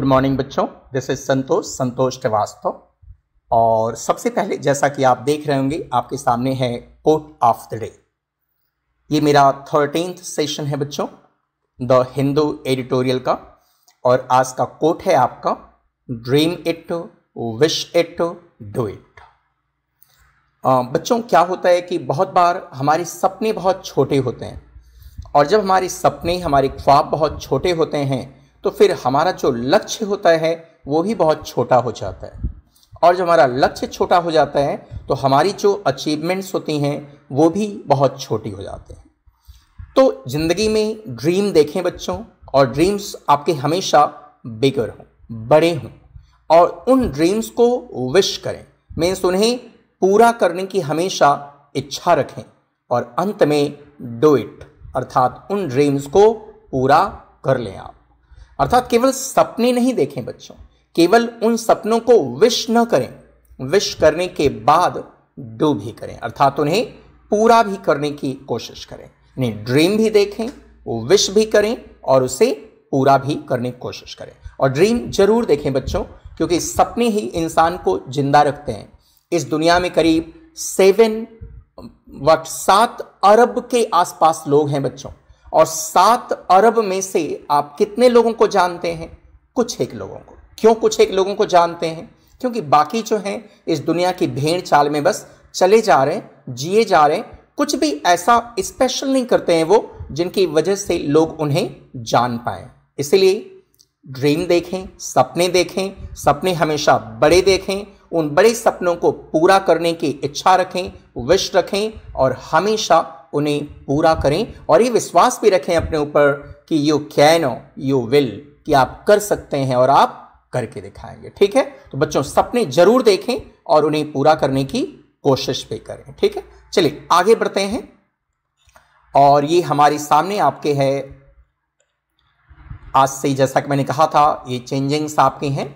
good morning बच्चों this is Santosh Santosh Shrivastava और सबसे पहले जैसा कि आप देख रहे होंगे आपके सामने है कोट ऑफ द डे ये मेरा थर्टींथ सेशन है बच्चों द हिंदू एडिटोरियल का और आज का कोट है आपका dream it wish it do it बच्चों क्या होता है कि बहुत बार हमारे सपने बहुत छोटे होते हैं और जब हमारे सपने हमारे ख्वाब बहुत छोटे होते हैं तो फिर हमारा जो लक्ष्य होता है वो भी बहुत छोटा हो जाता है और जब हमारा लक्ष्य छोटा हो जाता है तो हमारी जो अचीवमेंट्स होती हैं वो भी बहुत छोटी हो जाते हैं तो ज़िंदगी में ड्रीम देखें बच्चों और ड्रीम्स आपके हमेशा बिगर हों बड़े हों और उन ड्रीम्स को विश करें मीन्स उन्हें पूरा करने की हमेशा इच्छा रखें और अंत में डू इट अर्थात उन ड्रीम्स को पूरा कर लें आप अर्थात केवल सपने नहीं देखें बच्चों केवल उन सपनों को विश न करें विश करने के बाद डू भी करें अर्थात उन्हें पूरा भी करने की कोशिश करें नहीं ड्रीम भी देखें वो विश भी करें और उसे पूरा भी करने की कोशिश करें और ड्रीम जरूर देखें बच्चों क्योंकि सपने ही इंसान को जिंदा रखते हैं इस दुनिया में करीब सेवन वक्त सात अरब के आसपास लोग हैं बच्चों और सात अरब में से आप कितने लोगों को जानते हैं कुछ एक लोगों को क्यों कुछ एक लोगों को जानते हैं क्योंकि बाकी जो हैं इस दुनिया की भेड़ चाल में बस चले जा रहे हैं जिए जा रहे हैं कुछ भी ऐसा स्पेशल नहीं करते हैं वो जिनकी वजह से लोग उन्हें जान पाए इसलिए ड्रीम देखें सपने देखें सपने हमेशा बड़े देखें उन बड़े सपनों को पूरा करने की इच्छा रखें विश रखें और हमेशा उन्हें पूरा करें और ये विश्वास भी रखें अपने ऊपर कि यू ओ यू विल कि आप कर सकते हैं और आप करके दिखाएंगे ठीक है तो बच्चों सपने जरूर देखें और उन्हें पूरा करने की कोशिश भी करें ठीक है चलिए आगे बढ़ते हैं और ये हमारे सामने आपके है आज से जैसा कि मैंने कहा था ये चेंजिंग्स आपके हैं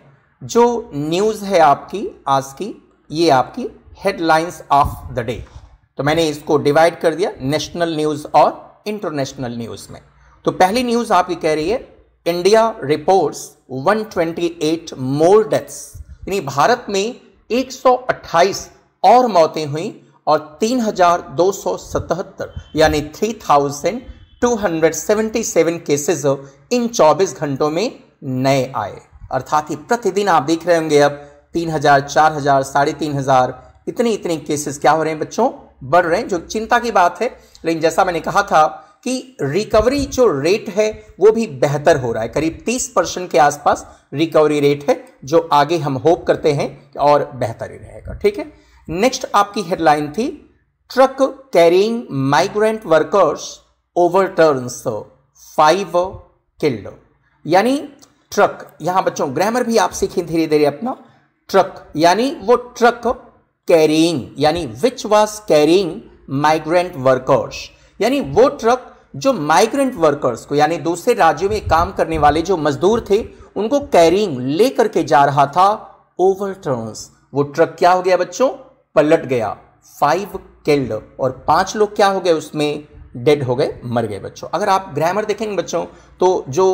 जो न्यूज़ है आपकी आज की ये आपकी हेडलाइंस ऑफ द डे तो मैंने इसको डिवाइड कर दिया नेशनल न्यूज़ और इंटरनेशनल न्यूज़ में तो पहली न्यूज़ आपकी कह रही है इंडिया रिपोर्ट्स 128 मोर डेथ्स यानी भारत में 128 और मौतें हुई और 3,277 यानी 3,277 केसेस इन 24 घंटों में नए आए अर्थात ही प्रतिदिन आप देख रहे होंगे अब 3,000, 4,000, साढ़े तीन हजार इतने इतने केसेस क्या हो रहे हैं बच्चों बढ़ रहे हैं जो चिंता की बात है लेकिन जैसा मैंने कहा था कि रिकवरी जो रेट है वो भी बेहतर हो रहा है करीब 30 परसेंट के आसपास रिकवरी रेट है जो आगे हम होप करते हैं और बेहतर ही रहेगा ठीक है नेक्स्ट आपकी हेडलाइन थी truck carrying migrant workers overturns five killed यानी ट्रक यहां बच्चों ग्रामर भी आप सीखें धीरे धीरे अपना ट्रक यानी वो ट्रक कैरिंग यानी which was carrying migrant workers यानी वो ट्रक जो माइग्रेंट वर्कर्स को यानी दूसरे राज्यों में काम करने वाले जो मजदूर थे उनको कैरिंग लेकर के जा रहा था ओवर टर्न्स वो ट्रक क्या हो गया बच्चों पलट गया फाइव किल्ड और पांच लोग क्या हो गए उसमें डेड हो गए मर गए बच्चों अगर आप ग्रामर देखेंगे बच्चों तो जो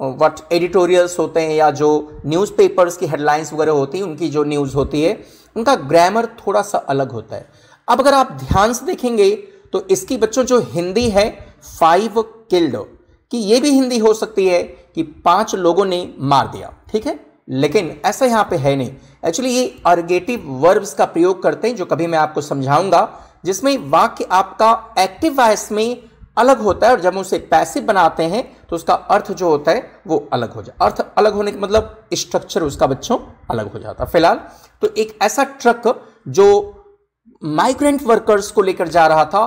वट एडिटोरियल्स होते हैं या जो न्यूज़पेपर्स की हेडलाइंस वगैरह होती हैं उनकी जो न्यूज़ होती है उनका ग्रामर थोड़ा सा अलग होता है अब अगर आप ध्यान से देखेंगे तो इसकी बच्चों जो हिंदी है फाइव किल्ड कि ये भी हिंदी हो सकती है कि पांच लोगों ने मार दिया ठीक है लेकिन ऐसा यहाँ पे है नहीं एक्चुअली ये अर्गेटिव वर्ब्स का प्रयोग करते हैं जो कभी मैं आपको समझाऊंगा जिसमें वाक्य आपका एक्टिव वॉइस में अलग होता है और जब हम उसे पैसिव बनाते हैं तो उसका अर्थ जो होता है वो अलग हो जाता अर्थ अलग होने का मतलब स्ट्रक्चर उसका बच्चों अलग हो जाता है फिलहाल तो एक ऐसा ट्रक जो माइग्रेंट वर्कर्स को लेकर जा रहा था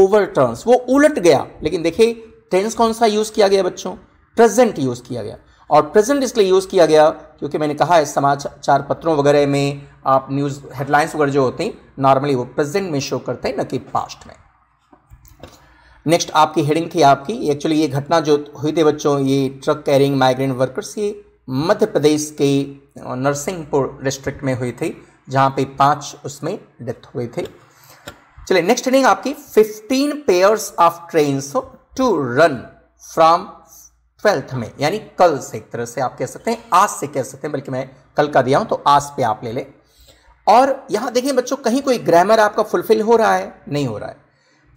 ओवर टर्न्स वो उलट गया लेकिन देखिए टेंस कौन सा यूज़ किया गया बच्चों प्रेजेंट यूज़ किया गया और प्रेजेंट इसलिए यूज़ किया गया क्योंकि मैंने कहा है समाचार पत्रों वगैरह में आप न्यूज़ हेडलाइंस वगैरह जो होते हैं नॉर्मली वो प्रेजेंट में शो करते हैं न कि पास्ट में नेक्स्ट आपकी हेडिंग थी आपकी एक्चुअली ये घटना जो हुई थी बच्चों ये ट्रक कैरिंग माइग्रेंट वर्कर्स ये मध्य प्रदेश के नरसिंहपुर डिस्ट्रिक्ट में हुई थी जहाँ पे पांच उसमें डेथ हुई थी चलिए नेक्स्ट हेडिंग आपकी 15 pairs of train to run from twelfth में यानी कल से एक तरह से आप कह सकते हैं आज से कह सकते हैं बल्कि मैं कल का दिया हूं तो आज पे आप ले लें और यहां देखिए बच्चों कहीं कोई ग्रामर आपका फुलफिल हो रहा है नहीं हो रहा है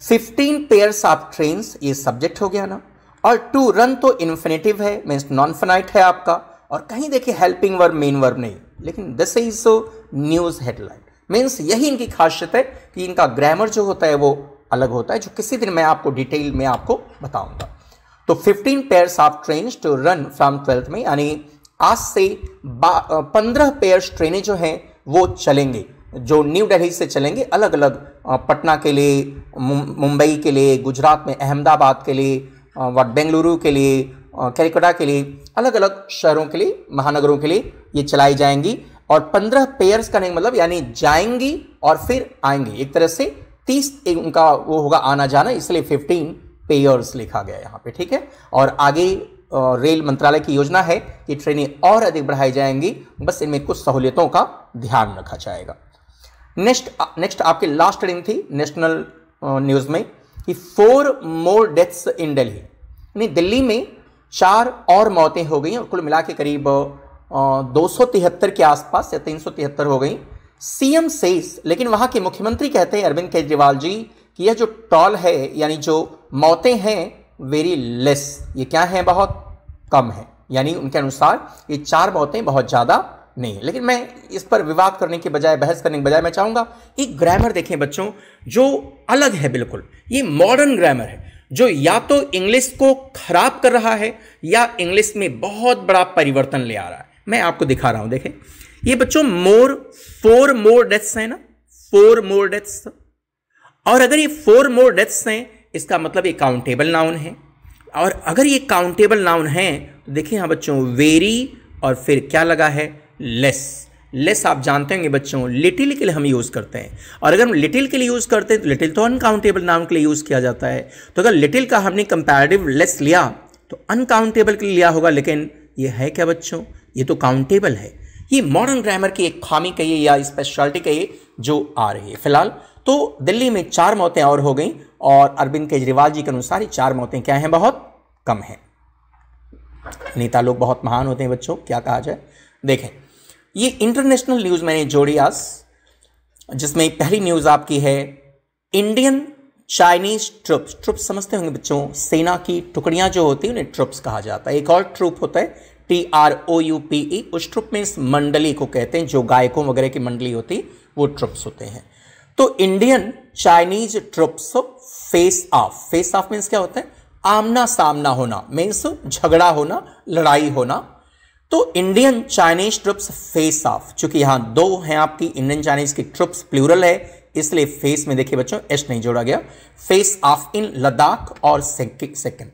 फिफ्टीन पेयर्स ऑफ ट्रेन्स ये सब्जेक्ट हो गया ना और टू रन तो इन्फिनेटिव है मीन्स नॉन फनाइट है आपका और कहीं देखिए हेल्पिंग वर्ब मेन वर्ब नहीं लेकिन this is so news headline means यही इनकी खासियत है कि इनका ग्रामर जो होता है वो अलग होता है जो किसी दिन मैं आपको डिटेल में आपको बताऊंगा तो 15 pairs of train to run from twelfth में यानी आज से पंद्रह पेयर्स ट्रेनें जो हैं वो चलेंगे जो न्यू दिल्ली से चलेंगे अलग अलग पटना के लिए मुंबई के लिए गुजरात में अहमदाबाद के लिए व बेंगलुरु के लिए कैलकटा के लिए अलग अलग शहरों के लिए महानगरों के लिए ये चलाई जाएंगी और पंद्रह पेयर्स का नहीं मतलब यानी जाएंगी और फिर आएंगी एक तरह से तीस उनका वो होगा आना जाना इसलिए फिफ्टीन पेयर्स लिखा गया यहाँ पे ठीक है और आगे रेल मंत्रालय की योजना है कि ट्रेनें और अधिक बढ़ाई जाएंगी बस इनमें कुछ सहूलियतों का ध्यान रखा जाएगा नेक्स्ट नेक्स्ट uh, आपकी लास्ट हेडिंग थी नेशनल न्यूज uh, में कि four more deaths in Delhi यानी दिल्ली में चार और मौतें हो गई और कुल मिला के करीब uh, दो के आसपास या तीन हो गई सीएम सेस लेकिन वहां के मुख्यमंत्री कहते हैं अरविंद केजरीवाल जी कि यह जो टॉल है यानी जो मौतें हैं वेरी लेस ये क्या है बहुत कम है यानी उनके अनुसार ये चार मौतें बहुत ज़्यादा नहीं है लेकिन मैं इस पर विवाद करने के बजाय बहस करने के बजाय मैं चाहूँगा एक ग्रामर देखें बच्चों जो अलग है बिल्कुल ये मॉडर्न ग्रामर है जो या तो इंग्लिश को खराब कर रहा है या इंग्लिश में बहुत बड़ा परिवर्तन ले आ रहा है मैं आपको दिखा रहा हूं देखें ये बच्चों मोर फोर मोर डेथ्स हैं ना फोर मोर डेथ्स और अगर ये फोर मोर डेथ्स हैं इसका मतलब ये काउंटेबल नाउन है और अगर ये काउंटेबल नाउन है तो देखिए हाँ बच्चों वेरी और फिर क्या लगा है लेस लेस आप जानते होंगे बच्चों लिटिल के लिए हम यूज़ करते हैं और अगर हम लिटिल के लिए यूज़ करते हैं तो लिटिल तो अनकाउंटेबल नाम के लिए यूज़ किया जाता है तो अगर लिटिल का हमने कंपेरेटिव लेस लिया तो अनकाउंटेबल के लिए लिया होगा लेकिन ये है क्या बच्चों ये तो काउंटेबल है ये मॉडर्न ग्रामर की एक खामी कहिए या स्पेशलिटी कहिए जो आ रही है फिलहाल तो दिल्ली में चार मौतें और हो गई और अरविंद केजरीवाल जी के अनुसार ये चार मौतें क्या हैं बहुत कम हैं नेता लोग बहुत महान होते हैं बच्चों क्या कहा जाए देखें ये इंटरनेशनल न्यूज़ मैंने जोड़ी आज जिसमें पहली न्यूज़ आपकी है इंडियन चाइनीज ट्रुप्स ट्रुप्स समझते होंगे बच्चों सेना की टुकड़ियां जो होती है उन्हें ट्रुप्स कहा जाता है एक और ट्रुप होता है T R O U P E उस ट्रुप में इस मंडली को कहते हैं जो गायकों वगैरह की मंडली होती है वो ट्रुप्स होते हैं तो Indian Chinese troops face off face off means क्या होता है आमना सामना होना मीन्स झगड़ा होना लड़ाई होना तो Indian Chinese troops face off चूंकि यहां दो हैं आपकी इंडियन चाइनीज की ट्रिप्स प्लूरल है इसलिए फेस में देखिए बच्चों एस नहीं जोड़ा गया फेस ऑफ इन लद्दाख और सेकंड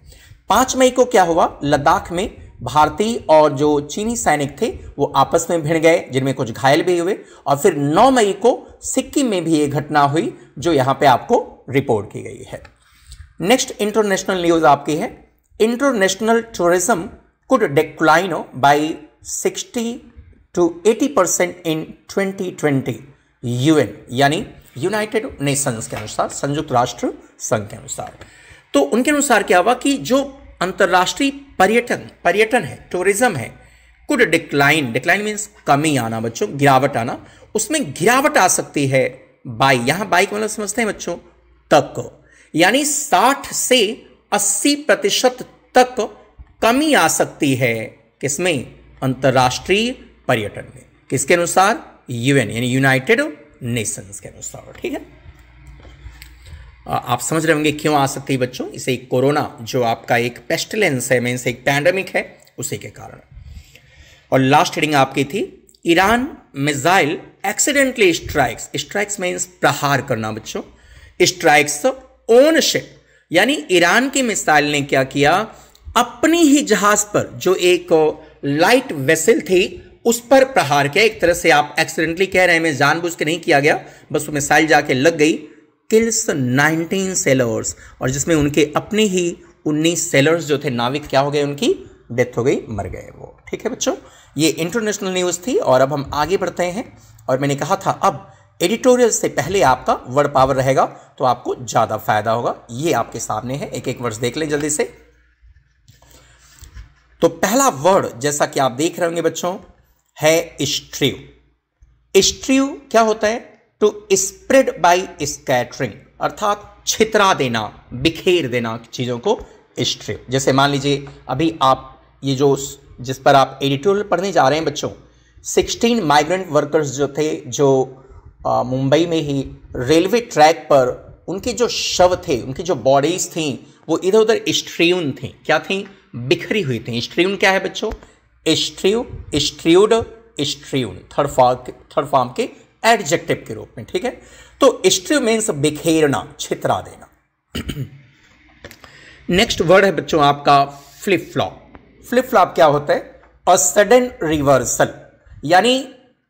पांच मई को क्या हुआ लद्दाख में भारतीय और जो चीनी सैनिक थे वो आपस में भिड़ गए जिनमें कुछ घायल भी हुए और फिर 9 मई को सिक्किम में भी ये घटना हुई जो यहां पे आपको रिपोर्ट की गई है नेक्स्ट इंटरनेशनल न्यूज़ आपकी है international tourism could decline by 60 to 80 percent in 2020 UN यानी यूनाइटेड नेशंस के अनुसार संयुक्त राष्ट्र संघ के अनुसार तो उनके अनुसार क्या हुआ कि जो अंतर्राष्ट्रीय पर्यटन पर्यटन है टूरिज्म है कुड डिक्लाइन डिक्लाइन मीन्स कमी आना बच्चों गिरावट आना उसमें गिरावट आ सकती है बाई यहां बाई मतलब समझते हैं बच्चों तक यानी 60 से 80 प्रतिशत तक कमी आ सकती है किसमें अंतर्राष्ट्रीय पर्यटन में किसके अनुसार यूएन यानी यूनाइटेड नेशंस के अनुसार ठीक है आप समझ रहे होंगे क्यों आ सकती है बच्चों इसे एक कोरोना जो आपका एक पेस्टिलेंस है मीन्स एक पैंडमिक है उसी के कारण और लास्ट हेडिंग आपकी थी Iran missile accidentally strikes strikes means प्रहार करना बच्चों स्ट्राइक्स ओन शिप यानी ईरान की मिसाइल ने क्या किया अपने ही जहाज पर जो एक लाइट वेसल थी उस पर प्रहार किया एक तरह से आप एक्सीडेंटली कह रहे हैं मैं जानबूझ के नहीं किया गया बस वो मिसाइल जाके लग गई किल्स 19 सेलर्स और जिसमें उनके अपने ही 19 सेलर्स जो थे नाविक क्या हो गए उनकी डेथ हो गई मर गए वो ठीक है बच्चों ये इंटरनेशनल न्यूज़ थी और अब हम आगे बढ़ते हैं और मैंने कहा था अब एडिटोरियल से पहले आपका वर्ड पावर रहेगा तो आपको ज़्यादा फायदा होगा ये आपके सामने है एक एक वर्ड देख लें जल्दी से तो पहला वर्ड जैसा कि आप देख रहे होंगे बच्चों है स्ट्रीव स्ट्रीव क्या होता है टू स्प्रेड बाय स्कैटरिंग अर्थात छितरा देना बिखेर देना चीज़ों को स्ट्रीव जैसे मान लीजिए अभी आप ये जो जिस पर आप एडिटोरियल पढ़ने जा रहे हैं बच्चों 16 माइग्रेंट वर्कर्स जो थे जो मुंबई में ही रेलवे ट्रैक पर उनके जो शव थे उनकी जो बॉडीज़ थी वो इधर उधर स्ट्रीवन थी क्या थी बिखरी हुई थी स्ट्रियून क्या है बच्चों strew strewed strewn third form third form के एडजेक्टिव के रूप में ठीक है तो स्ट्रियो मीन्स बिखेरना छितरा देना नेक्स्ट वर्ड है बच्चों आपका फ्लिप फ्लॉप फ्लिप फ्लॉप क्या होता है अ सडन रिवर्सल यानी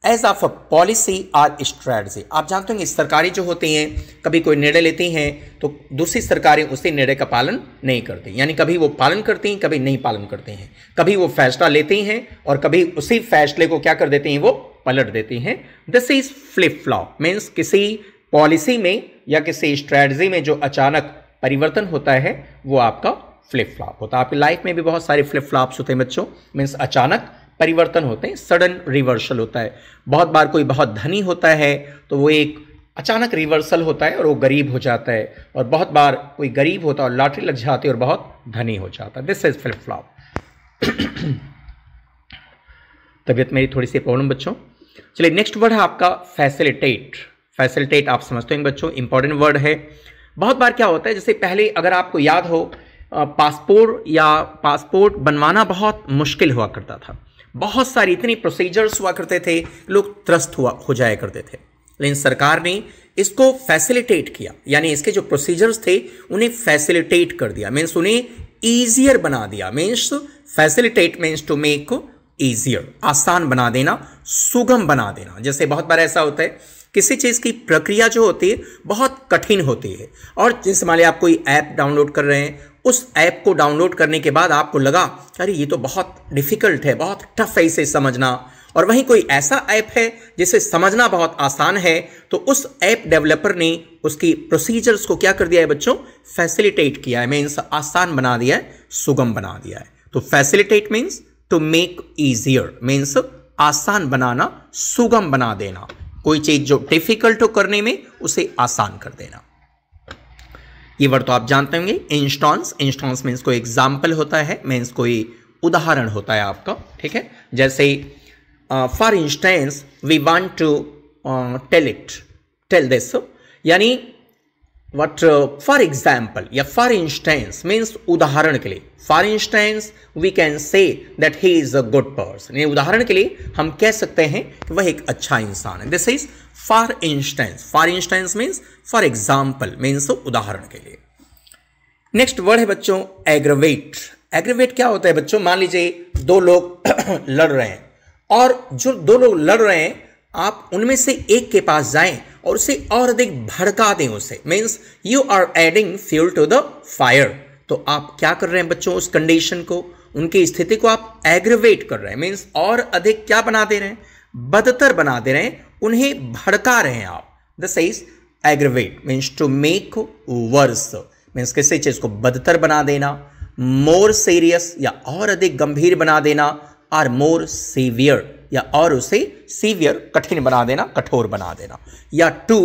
edge of a policy or strategy आप जानते होंगे सरकारी जो होती हैं कभी कोई निर्णय लेती हैं तो दूसरी सरकारें उसी निर्णय का पालन नहीं करती यानी कभी वो पालन करती हैं कभी नहीं पालन करते हैं कभी वो फैसला लेती हैं और कभी उसी फैसले को क्या कर देती हैं वो पलट देती हैं this is flip flop means किसी पॉलिसी में या किसी स्ट्रैटी में जो अचानक परिवर्तन होता है वो आपका फ्लिप फ्लॉप होता है आपकी लाइफ में भी बहुत सारे फ्लिप फ्लॉप्स होते हैं बच्चों मीन्स अचानक परिवर्तन होते हैं सडन रिवर्सल होता है बहुत बार कोई बहुत धनी होता है तो वो एक अचानक रिवर्सल होता है और वो गरीब हो जाता है और बहुत बार कोई गरीब होता है और लॉटरी लग जाती है और बहुत धनी हो जाता है दिस इज फ्लिप फ्लॉप तबीयत मेरी थोड़ी सी प्रॉब्लम बच्चों चलिए नेक्स्ट वर्ड है आपका फैसिलिटेट फैसिलिटेट आप समझते हैं बच्चों इंपॉर्टेंट वर्ड है बहुत बार क्या होता है जैसे पहले अगर आपको याद हो पासपोर्ट या पासपोर्ट बनवाना बहुत मुश्किल हुआ करता था बहुत सारी इतनी प्रोसीजर्स हुआ करते थे लोग त्रस्त हुआ हो जाया करते थे लेकिन सरकार ने इसको फैसिलिटेट किया यानी इसके जो प्रोसीजर्स थे उन्हें फैसिलिटेट कर दिया मीन्स उन्हें ईजियर बना दिया means facilitate means to make easier आसान बना देना सुगम बना देना जैसे बहुत बार ऐसा होता है किसी चीज़ की प्रक्रिया जो होती है बहुत कठिन होती है और जैसे मान लिया आप कोई ऐप डाउनलोड कर रहे हैं उस ऐप को डाउनलोड करने के बाद आपको लगा अरे ये तो बहुत डिफ़िकल्ट है बहुत टफ है इसे समझना और वहीं कोई ऐसा ऐप है जिसे समझना बहुत आसान है तो उस ऐप डेवलपर ने उसकी प्रोसीजर्स को क्या कर दिया है बच्चों फैसिलिटेट किया है मीन्स आसान बना दिया है सुगम बना दिया है तो facilitate means to make easier means आसान बनाना सुगम बना देना कोई चीज़ जो डिफ़िकल्ट हो करने में उसे आसान कर देना ये वर्ड तो आप जानते होंगे इंस्टॉन्स इंस्टॉन्स मीन्स कोई एग्जाम्पल होता है मीन्स कोई उदाहरण होता है आपका ठीक है जैसे for instance we want to tell it tell this यानी what uh, for example yeah for instance means उदाहरण के लिए for instance we can say that he is a good person ये उदाहरण के लिए हम कह सकते हैं कि वह एक अच्छा इंसान है this is for instance for instance means for example means उदाहरण के लिए नेक्स्ट वर्ड है बच्चों एग्रवेट एग्रवेट क्या होता है बच्चों मान लीजिए दो लोग लड़ रहे हैं और जो दो लोग लड़ रहे हैं आप उनमें से एक के पास जाएं और उसे और अधिक भड़का दें उसे means you are adding fuel to the fire तो आप क्या कर रहे हैं बच्चों उस कंडीशन को उनकी स्थिति को आप एग्रवेट कर रहे हैं मीन्स और अधिक क्या बना दे रहे हैं बदतर बना दे रहे हैं उन्हें भड़का रहे हैं आप this is aggravate means to make worse means किसी चीज़ को बदतर बना देना मोर सीरियस या और अधिक गंभीर बना देना आर मोर सीवियर या और उसे सीवियर कठिन बना देना कठोर बना देना या टू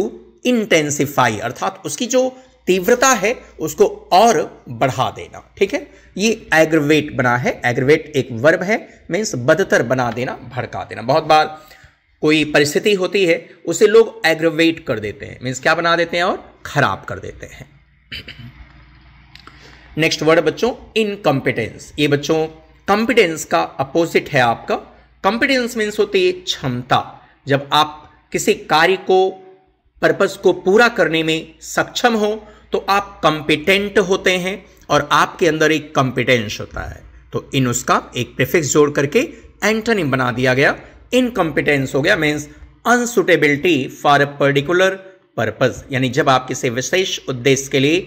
इंटेंसिफाई अर्थात उसकी जो तीव्रता है उसको और बढ़ा देना ठीक है ये एग्रवेट बना है एग्रवेट एक वर्ब है मीन्स बदतर बना देना भड़का देना बहुत बार कोई परिस्थिति होती है उसे लोग एग्रवेट कर देते हैं मीन्स क्या बना देते हैं और खराब कर देते हैं नेक्स्ट वर्ड बच्चों इनकम्पिटेंस ये बच्चों कॉम्पिटेंस का अपोजिट है आपका कॉम्पिटेंस मीन्स होती है क्षमता जब आप किसी कार्य को पर्पस को पूरा करने में सक्षम हो तो आप कॉम्पिटेंट होते हैं और आपके अंदर एक कॉम्पिटेंस होता है तो इन उसका एक प्रिफिक्स जोड़ करके एंटनिम बना दिया गया इनकम्पिटेंस हो गया means unsuitability for a particular purpose यानी जब आप किसी विशेष उद्देश्य के लिए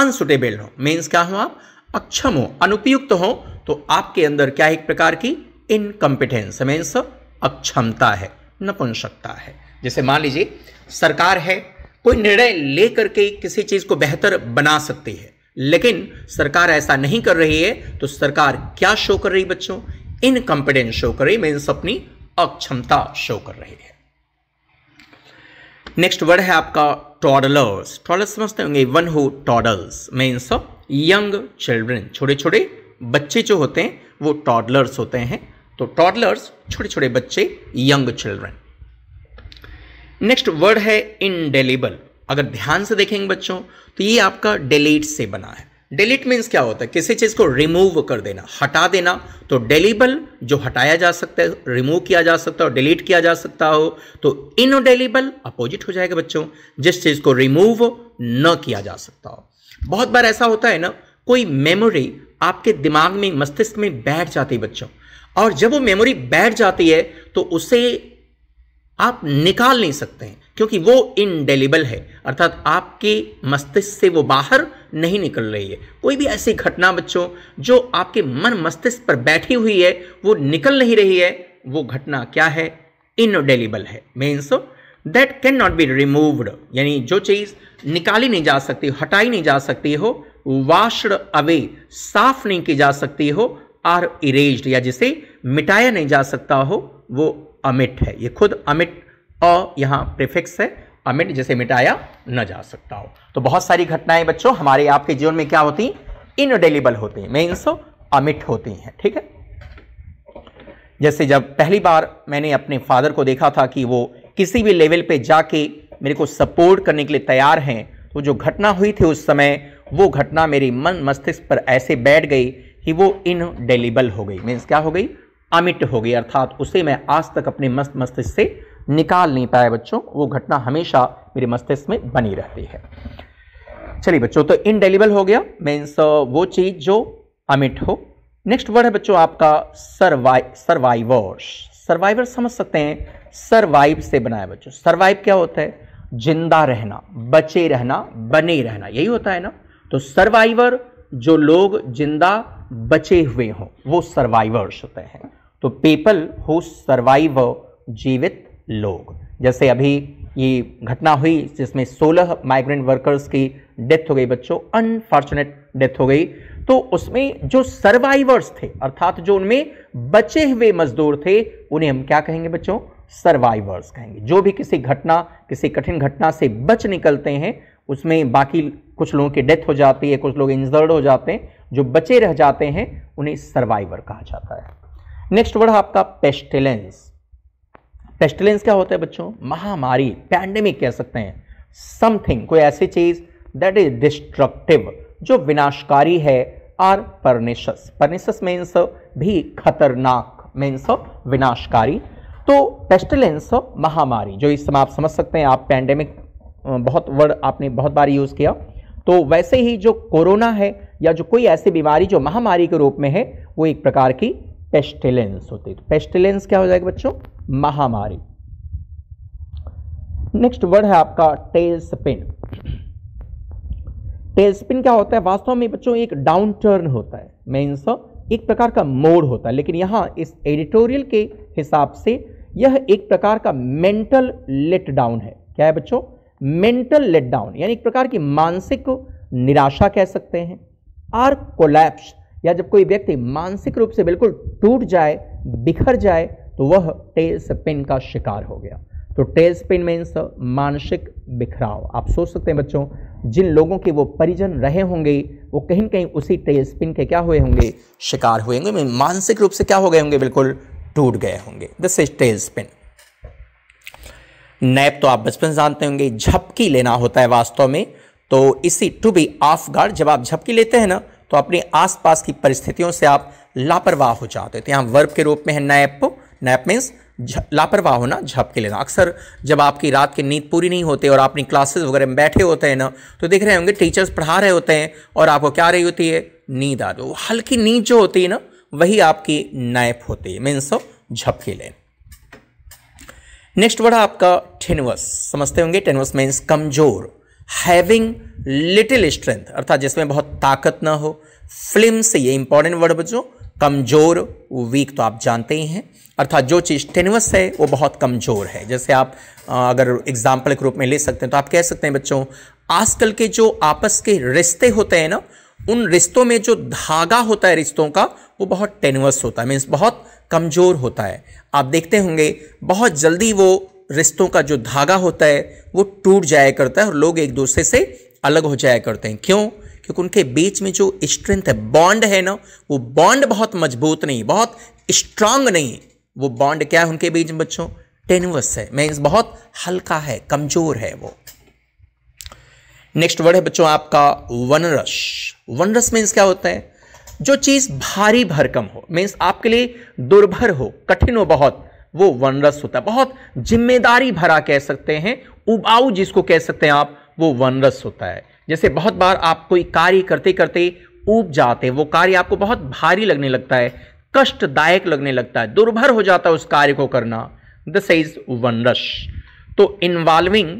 अनसुटेबल हो मीन्स क्या हो आप अक्षम हो अनुपयुक्त हो तो आपके अंदर क्या एक प्रकार की इनकम्पिटेंस मीन्स अक्षमता है नपुंसकता है जैसे मान लीजिए सरकार है कोई निर्णय लेकर के किसी चीज़ को बेहतर बना सकती है लेकिन सरकार ऐसा नहीं कर रही है तो सरकार क्या शो कर रही बच्चों इनकम्पिटेंस शो कर रही मीन्स अपनी अक्षमता शो कर रही है नेक्स्ट वर्ड है आपका टॉडलर्स टॉडलर्स समझते होंगे one who toddles means young children छोटे छोटे बच्चे जो होते हैं वो टॉडलर्स होते हैं तो टॉडलर्स छोटे छोटे बच्चे यंग चिल्ड्रन नेक्स्ट वर्ड है इनडेलेबल अगर ध्यान से देखेंगे बच्चों तो ये आपका डिलीट से बना है डिलीट मीन्स क्या होता है किसी चीज़ को रिमूव कर देना हटा देना तो डेलीबल जो हटाया जा सकता है रिमूव किया जा सकता है और डिलीट किया जा सकता हो तो इनडेलीबल अपोजिट हो जाएगा बच्चों जिस चीज़ को रिमूव न किया जा सकता हो बहुत बार ऐसा होता है ना कोई मेमोरी आपके दिमाग में मस्तिष्क में बैठ जाती बच्चों और जब वो मेमोरी बैठ जाती है तो उसे आप निकाल नहीं सकते हैं क्योंकि वो इनडेलिबल है अर्थात आपके मस्तिष्क से वो बाहर नहीं निकल रही है कोई भी ऐसी घटना बच्चों जो आपके मन मस्तिष्क पर बैठी हुई है वो निकल नहीं रही है वो घटना क्या है इनडेलिबल है means that can not be removed यानी जो चीज़ निकाली नहीं जा सकती हटाई नहीं जा सकती हो वाश्ड अवे साफ नहीं की जा सकती हो आर इरेज्ड या जिसे मिटाया नहीं जा सकता हो वो अमिट है ये खुद अमिट अ यहाँ प्रिफिक्स है अमिट जिसे मिटाया न जा सकता हो तो बहुत सारी घटनाएं बच्चों हमारे आपके जीवन में क्या होती इनडेलेबल होती हैं मीन्स तो अमिट होती हैं ठीक है जैसे जब पहली बार मैंने अपने फादर को देखा था कि वो किसी भी लेवल पे जाके मेरे को सपोर्ट करने के लिए तैयार हैं तो जो घटना हुई थी उस समय वो घटना मेरे मन मस्तिष्क पर ऐसे बैठ गई कि वो इनडेलिबल हो गई मीन्स क्या हो गई अमिट हो गई अर्थात उसे मैं आज तक अपने मस्त मस्तिष्क से निकाल नहीं पाया बच्चों वो घटना हमेशा मेरे मस्तिष्क में बनी रहती है चलिए बच्चों तो इनडेलिबल हो गया मीन्स वो चीज़ जो अमिट हो नेक्स्ट वर्ड है बच्चों आपका सर्वाइ सर्वाइवर्स सर्वाइवर समझ सकते हैं सर्वाइव से बनाया बच्चों सर्वाइव क्या होता है जिंदा रहना बचे रहना बने रहना यही होता है ना तो सर्वाइवर जो लोग जिंदा बचे हुए हों वो सर्वाइवर्स होते हैं तो पीपल हु सर्वाइव जीवित लोग जैसे अभी ये घटना हुई जिसमें 16 माइग्रेंट वर्कर्स की डेथ हो गई बच्चों अनफॉर्चुनेट डेथ हो गई तो उसमें जो सर्वाइवर्स थे अर्थात जो उनमें बचे हुए मजदूर थे उन्हें हम क्या कहेंगे बच्चों सर्वाइवर्स कहेंगे जो भी किसी घटना किसी कठिन घटना से बच निकलते हैं उसमें बाकी कुछ लोगों की डेथ हो जाती है कुछ लोग इंजर्ड हो जाते हैं जो बचे रह जाते हैं उन्हें सर्वाइवर कहा जाता है नेक्स्ट वर्ड आपका पेस्टिलेंस पेस्टिलेंस क्या होता है बच्चों महामारी पैंडेमिक कह सकते हैं समथिंग कोई ऐसी चीज दैट इज डिस्ट्रक्टिव जो विनाशकारी है आर परनेशस परनेशस मीन्स भी खतरनाक मीन्स विनाशकारी तो पेस्टिलेंस महामारी जो इस समय आप समझ सकते हैं आप पैंडेमिक बहुत वर्ड आपने बहुत बार यूज़ किया तो वैसे ही जो कोरोना है या जो कोई ऐसी बीमारी जो महामारी के रूप में है वो एक प्रकार की पेस्टिलेंस होती है तो पेस्टिलेंस क्या हो जाएगा बच्चों महामारी नेक्स्ट वर्ड है आपका टेल स्पिन टेल स्पिन क्या होता है वास्तव में बच्चों एक डाउन टर्न होता है मीन्स एक प्रकार का मोड़ होता है लेकिन यहां इस एडिटोरियल के हिसाब से यह एक प्रकार का मेंटल लेट डाउन है क्या है बच्चों मेंटल लेट डाउन यानी एक प्रकार की मानसिक निराशा कह सकते हैं और कोलैप्स या जब कोई व्यक्ति मानसिक रूप से बिल्कुल टूट जाए बिखर जाए तो वह टेल्स पिन का शिकार हो गया तो टेल्स पिन मीन्स मानसिक बिखराव आप सोच सकते हैं बच्चों जिन लोगों के वो परिजन रहे होंगे वो कहीं ना कहीं उसी टेल्स पिन के क्या हुए होंगे शिकार हुए होंगे मानसिक रूप से क्या हो गए होंगे बिल्कुल टूट गए होंगे this is tailspin nap तो आप बचपन से जानते होंगे झपकी लेना होता है वास्तव में तो इसी टू बी ऑफ गार्ड जब आप झपकी लेते हैं ना तो अपने आसपास की परिस्थितियों से आप लापरवाह हो जाते हो तो यहाँ वर्ब के रूप में है नैप नैप मीन्स लापरवाह होना झपके लेना अक्सर जब आपकी रात की नींद पूरी नहीं होती और आप अपनी क्लासेस वगैरह में बैठे होते हैं ना तो देख रहे होंगे टीचर्स पढ़ा रहे होते हैं और आपको क्या रही होती है नींद आ रही हल्की नींद जो होती है ना वही आपकी नैप होती है मीन्स झपके लेना नेक्स्ट वर्ड आपका टेनवस समझते होंगे टेनवस मीन्स कमजोर हैविंग लिटिल स्ट्रेंथ अर्थात जिसमें बहुत ताकत ना हो फिल्म से ये इंपॉर्टेंट वर्ड बच्चों कमजोर वीक तो आप जानते ही हैं अर्थात जो चीज़ टेनवस है वो बहुत कमज़ोर है जैसे आप अगर एग्जाम्पल के रूप में ले सकते हैं तो आप कह सकते हैं बच्चों आजकल के जो आपस के रिश्ते होते हैं ना उन रिश्तों में जो धागा होता है रिश्तों का वो बहुत टेनवस होता है मीन्स बहुत कमज़ोर होता है आप देखते होंगे बहुत जल्दी वो रिश्तों का जो धागा होता है वो टूट जाया करता है और लोग एक दूसरे से अलग हो जाया करते हैं क्यों क्योंकि उनके बीच में जो स्ट्रेंथ है बॉन्ड है ना वो बॉन्ड बहुत मजबूत नहीं बहुत स्ट्रांग नहीं वो बॉन्ड क्या है उनके बीच में बच्चों टेनवस है मीन्स बहुत हल्का है कमज़ोर है वो नेक्स्ट वर्ड है बच्चों आपका वनरस वनरस मीन्स क्या होता है जो चीज़ भारी भरकम हो मीन्स आपके लिए दुर्भर हो कठिन हो बहुत वो वनरस होता है बहुत जिम्मेदारी भरा कह सकते हैं उबाऊ जिसको कह सकते हैं आप वो वनरस होता है जैसे बहुत बार आप कोई कार्य करते करते उब जाते हैं वो कार्य आपको बहुत भारी लगने लगता है कष्टदायक लगने लगता है दुर्भर हो जाता है उस कार्य को करना दिस इज वनरस तो इन्वॉल्विंग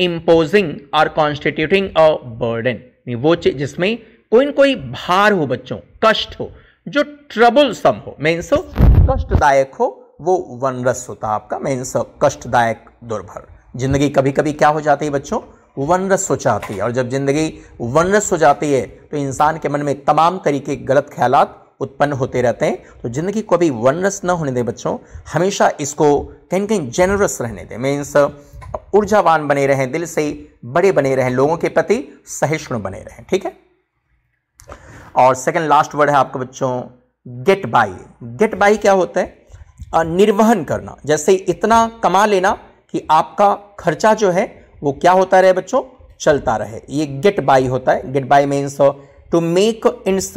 इम्पोजिंग और कॉन्स्टिट्यूटिंग अ बर्डन वो चीज जिसमें कोई ना कोई भार हो बच्चों कष्ट हो जो ट्रबल सम हो मीन्स कष्टदायक हो वो वनरस होता है आपका मीन्स कष्टदायक दुर्भर जिंदगी कभी कभी क्या हो जाती है बच्चों वनरस हो जाती है और जब जिंदगी वनरस हो जाती है तो इंसान के मन में तमाम तरीके गलत ख्याल उत्पन्न होते रहते हैं तो ज़िंदगी को भी वनरस न होने दें बच्चों हमेशा इसको कहीं कहीं जेनरस रहने दें मीन्स ऊर्जावान बने रहें दिल से बड़े बने रहें लोगों के प्रति सहिष्णु बने रहें ठीक है और सेकंड लास्ट वर्ड है आपको बच्चों गेट बाई गेट बाई क्या होता है निर्वहन करना जैसे इतना कमा लेना कि आपका खर्चा जो है वो क्या होता रहे बच्चों चलता रहे ये गेट बाई होता है get by means to make ends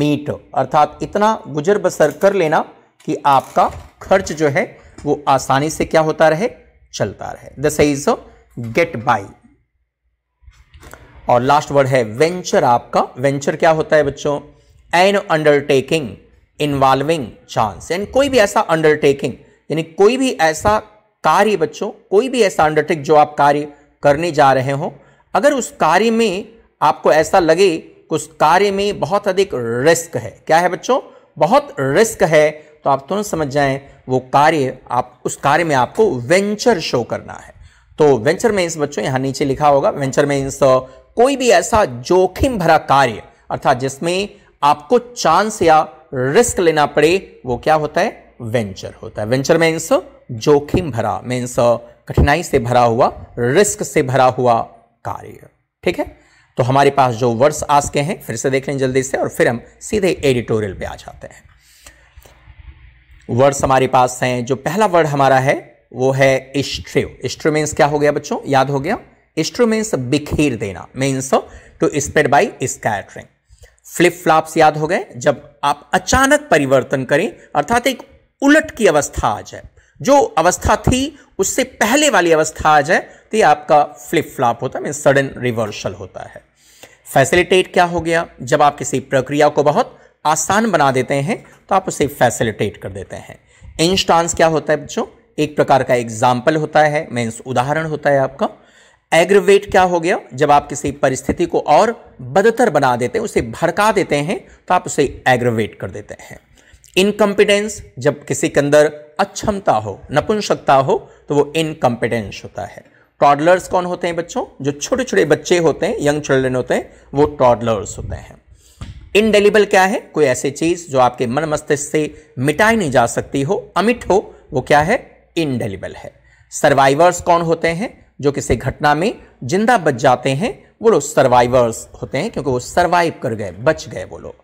meet अर्थात इतना गुजर बसर कर लेना कि आपका खर्च जो है वो आसानी से क्या होता रहे चलता रहे द सही सो गेट बाई और लास्ट वर्ड है वेंचर आपका वेंचर क्या होता है बच्चों एन अंडरटेकिंग इन्वॉल्विंग चांस यानी कोई भी ऐसा अंडरटेकिंग यानी कोई भी ऐसा कार्य बच्चों कोई भी ऐसा अंडरटेक जो आप कार्य करने जा रहे हो अगर उस कार्य में आपको ऐसा लगे कि उस कार्य में बहुत अधिक रिस्क है क्या है बच्चों बहुत रिस्क है तो आप तुरंत समझ जाएं वो कार्य आप उस कार्य में आपको वेंचर शो करना है तो वेंचर में इस बच्चों यहां नीचे लिखा होगा वेंचर में इस कोई भी ऐसा जोखिम भरा कार्य अर्थात जिसमें आपको चांस या रिस्क लेना पड़े वो क्या होता है वेंचर होता है वेंचर मीन्स uh, जोखिम भरा मीन्स uh, कठिनाई से भरा हुआ रिस्क से भरा हुआ कार्य ठीक है तो हमारे पास जो वर्ड्स आज के हैं फिर से देख लें जल्दी से और फिर हम सीधे एडिटोरियल पे आ जाते हैं वर्ड्स हमारे पास हैं जो पहला वर्ड हमारा है वो है इस्ट्रियो इस्ट्रो मीन्स क्या हो गया बच्चों याद हो गया इस्ट्रो मीन्स बिखेर देना means to spread by scattering flip flops याद हो गए जब आप अचानक परिवर्तन करें अर्थात एक उलट की अवस्था आ जाए जो अवस्था थी उससे पहले वाली अवस्था आ जाए तो ये आपका फ्लिप फ्लॉप होता है मीन सडन रिवर्सल होता है फैसिलिटेट क्या हो गया जब आप किसी प्रक्रिया को बहुत आसान बना देते हैं तो आप उसे फैसिलिटेट कर देते हैं इंस्टांस क्या होता है बच्चों एक प्रकार का एग्जाम्पल होता है मीन्स उदाहरण होता है आपका एग्रवेट क्या हो गया जब आप किसी परिस्थिति को और बदतर बना देते हैं उसे भड़का देते हैं तो आप उसे एग्रवेट कर देते हैं इनकम्पिटेंस जब किसी के अंदर अक्षमता हो नपुंसकता हो तो वो इनकम्पिटेंस होता है टॉडलर्स कौन होते हैं बच्चों जो छोटे छोटे बच्चे होते हैं यंग चिल्ड्रेन होते हैं वो टॉडलर्स होते हैं इनडेलिबल क्या है कोई ऐसी चीज जो आपके मन मस्तिष्क से मिटाई नहीं जा सकती हो अमिट हो वो क्या है इनडेलिबल है सर्वाइवर्स कौन होते हैं जो किसी घटना में जिंदा बच जाते हैं वो लोग सर्वाइवर्स होते हैं क्योंकि वो सर्वाइव कर गए बच गए वो लोग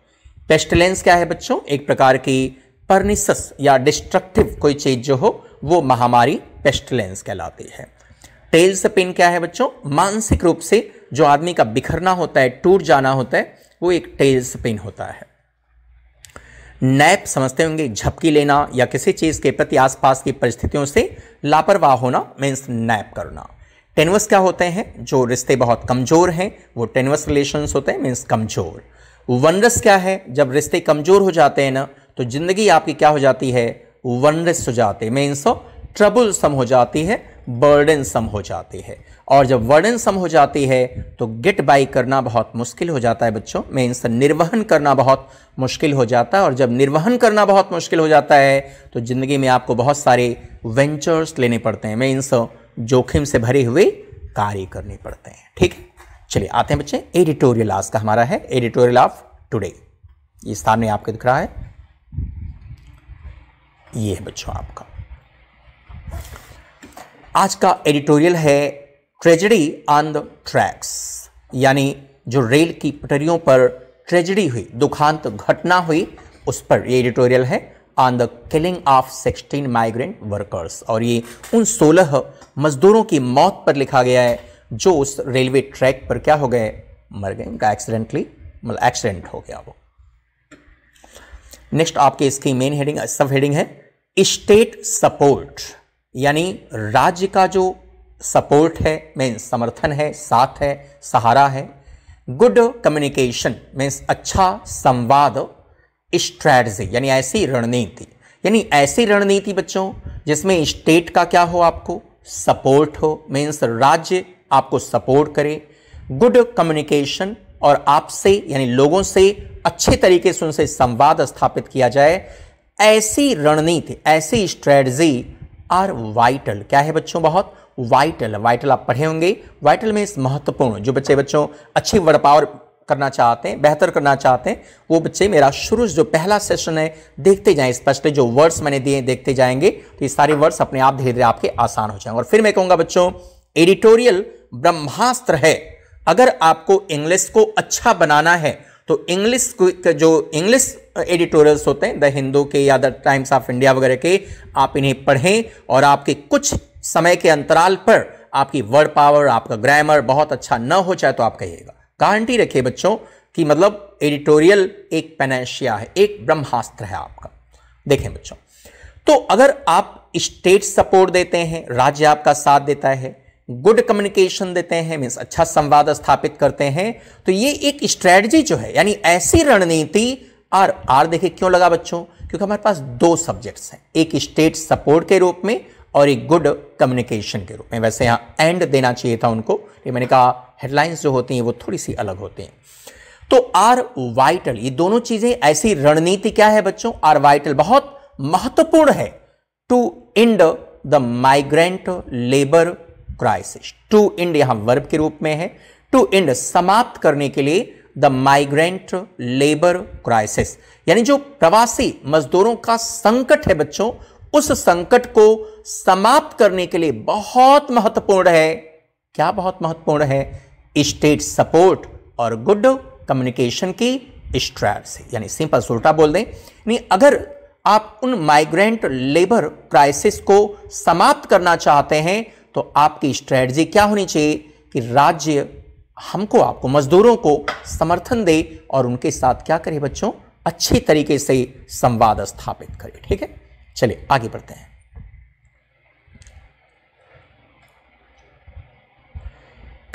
पेस्टलेंस क्या है बच्चों एक प्रकार की परनिसस या डिस्ट्रक्टिव कोई चीज जो हो वो महामारी पेस्टलेंस कहलाती है टेल्स पिन क्या है बच्चों मानसिक रूप से जो आदमी का बिखरना होता है टूट जाना होता है वो एक टेल्स पेन होता है नैप समझते होंगे झपकी लेना या किसी चीज़ के प्रति आसपास की परिस्थितियों से लापरवाह होना मीन्स नैप करना टेनवस क्या होते हैं जो रिश्ते बहुत कमज़ोर हैं वो टेनवस रिलेशन होते हैं मीन्स कमज़ोर वनरस क्या है जब रिश्ते कमज़ोर हो जाते हैं ना तो ज़िंदगी आपकी क्या हो जाती है वनरस हो जाते मीन्स ट्रबल सम हो जाती है बर्डन सम हो जाती है और जब वर्डन सम हो जाती है तो गेट बाई करना बहुत मुश्किल हो जाता है बच्चों मीन्स निर्वहन करना बहुत मुश्किल हो जाता है और जब निर्वहन करना बहुत मुश्किल हो जाता है तो ज़िंदगी में आपको बहुत सारे वेंचर्स लेने पड़ते हैं मीन्स जोखिम से भरे हुए कार्य करने पड़ते हैं ठीक है चलिए आते हैं बच्चे एडिटोरियल आज का हमारा है एडिटोरियल ऑफ टुडे ये सामने आपको दिख रहा है ये है बच्चों आपका आज का एडिटोरियल है ट्रेजडी ऑन द ट्रैक्स यानी जो रेल की पटरियों पर ट्रेजडी हुई दुखांत घटना हुई उस पर ये एडिटोरियल है on the killing of sixteen migrant workers और ये उन सोलह मजदूरों की मौत पर लिखा गया है जो उस रेलवे ट्रैक पर क्या हो गए मर गए उनका एक्सीडेंटली मतलब एक्सीडेंट हो गया वो नेक्स्ट आपके इसकी मेन हेडिंग सब हेडिंग है स्टेट सपोर्ट यानी राज्य का जो सपोर्ट है मीन्स समर्थन है साथ है सहारा है गुड कम्युनिकेशन मीन्स अच्छा संवाद स्ट्रैटजी यानी ऐसी रणनीति यानी ऐसी रणनीति बच्चों जिसमें स्टेट का क्या हो आपको सपोर्ट हो मीन्स राज्य आपको सपोर्ट करे गुड कम्युनिकेशन और आपसे यानी लोगों से अच्छे तरीके से उनसे संवाद स्थापित किया जाए ऐसी रणनीति ऐसी स्ट्रैटी आर वाइटल क्या है बच्चों बहुत वाइटल वाइटल आप पढ़े होंगे वाइटल में इस महत्वपूर्ण जो बच्चे बच्चों अच्छी वर्ड पावर करना चाहते हैं बेहतर करना चाहते हैं वो बच्चे मेरा शुरू जो पहला सेशन है देखते जाएं स्पेशली जो वर्ड्स मैंने दिए देखते जाएंगे तो ये सारे वर्ड्स अपने आप धीरे धीरे आपके आसान हो जाएंगे और फिर मैं कहूंगा बच्चों एडिटोरियल ब्रह्मास्त्र है अगर आपको इंग्लिश को अच्छा बनाना है तो इंग्लिश जो इंग्लिश एडिटोरियल्स uh, होते हैं द हिंदू के या द टाइम्स ऑफ इंडिया वगैरह के आप इन्हें पढ़ें और आपके कुछ समय के अंतराल पर आपकी वर्ड पावर आपका ग्रामर बहुत अच्छा न हो जाए तो आप कहिएगा गारंटी रखिए बच्चों कि मतलब एडिटोरियल एक पेनेशिया है एक ब्रह्मास्त्र है आपका देखें बच्चों तो अगर आप स्टेट सपोर्ट देते हैं राज्य आपका साथ देता है गुड कम्युनिकेशन देते हैं मीन्स अच्छा संवाद स्थापित करते हैं तो ये एक स्ट्रेटजी जो है यानी ऐसी रणनीति और आर देखे क्यों लगा बच्चों क्योंकि हमारे पास दो सब्जेक्ट्स हैं एक स्टेट सपोर्ट के रूप में और एक गुड कम्युनिकेशन के रूप में वैसे यहाँ एंड देना चाहिए था उनको ये मैंने कहा हेडलाइंस जो होती हैं वो थोड़ी सी अलग होती हैं तो आर वाइटल ये दोनों चीज़ें ऐसी रणनीति क्या है बच्चों आर वाइटल बहुत महत्वपूर्ण है to end the migrant labour crisis to end यहां वर्ब के रूप में है टू इंड समाप्त करने के लिए द माइग्रेंट लेबर क्राइसिस यानी जो प्रवासी मजदूरों का संकट है बच्चों उस संकट को समाप्त करने के लिए बहुत महत्वपूर्ण है क्या बहुत महत्वपूर्ण है स्टेट सपोर्ट और गुड कम्युनिकेशन की स्ट्रैटसी यानी सिंपल उल्टा बोल दें यानी अगर आप उन माइग्रेंट लेबर क्राइसिस को समाप्त करना चाहते हैं तो आपकी स्ट्रेटजी क्या होनी चाहिए कि राज्य हमको आपको मजदूरों को समर्थन दे और उनके साथ क्या करे बच्चों अच्छे तरीके से संवाद स्थापित करे ठीक है चलिए आगे बढ़ते हैं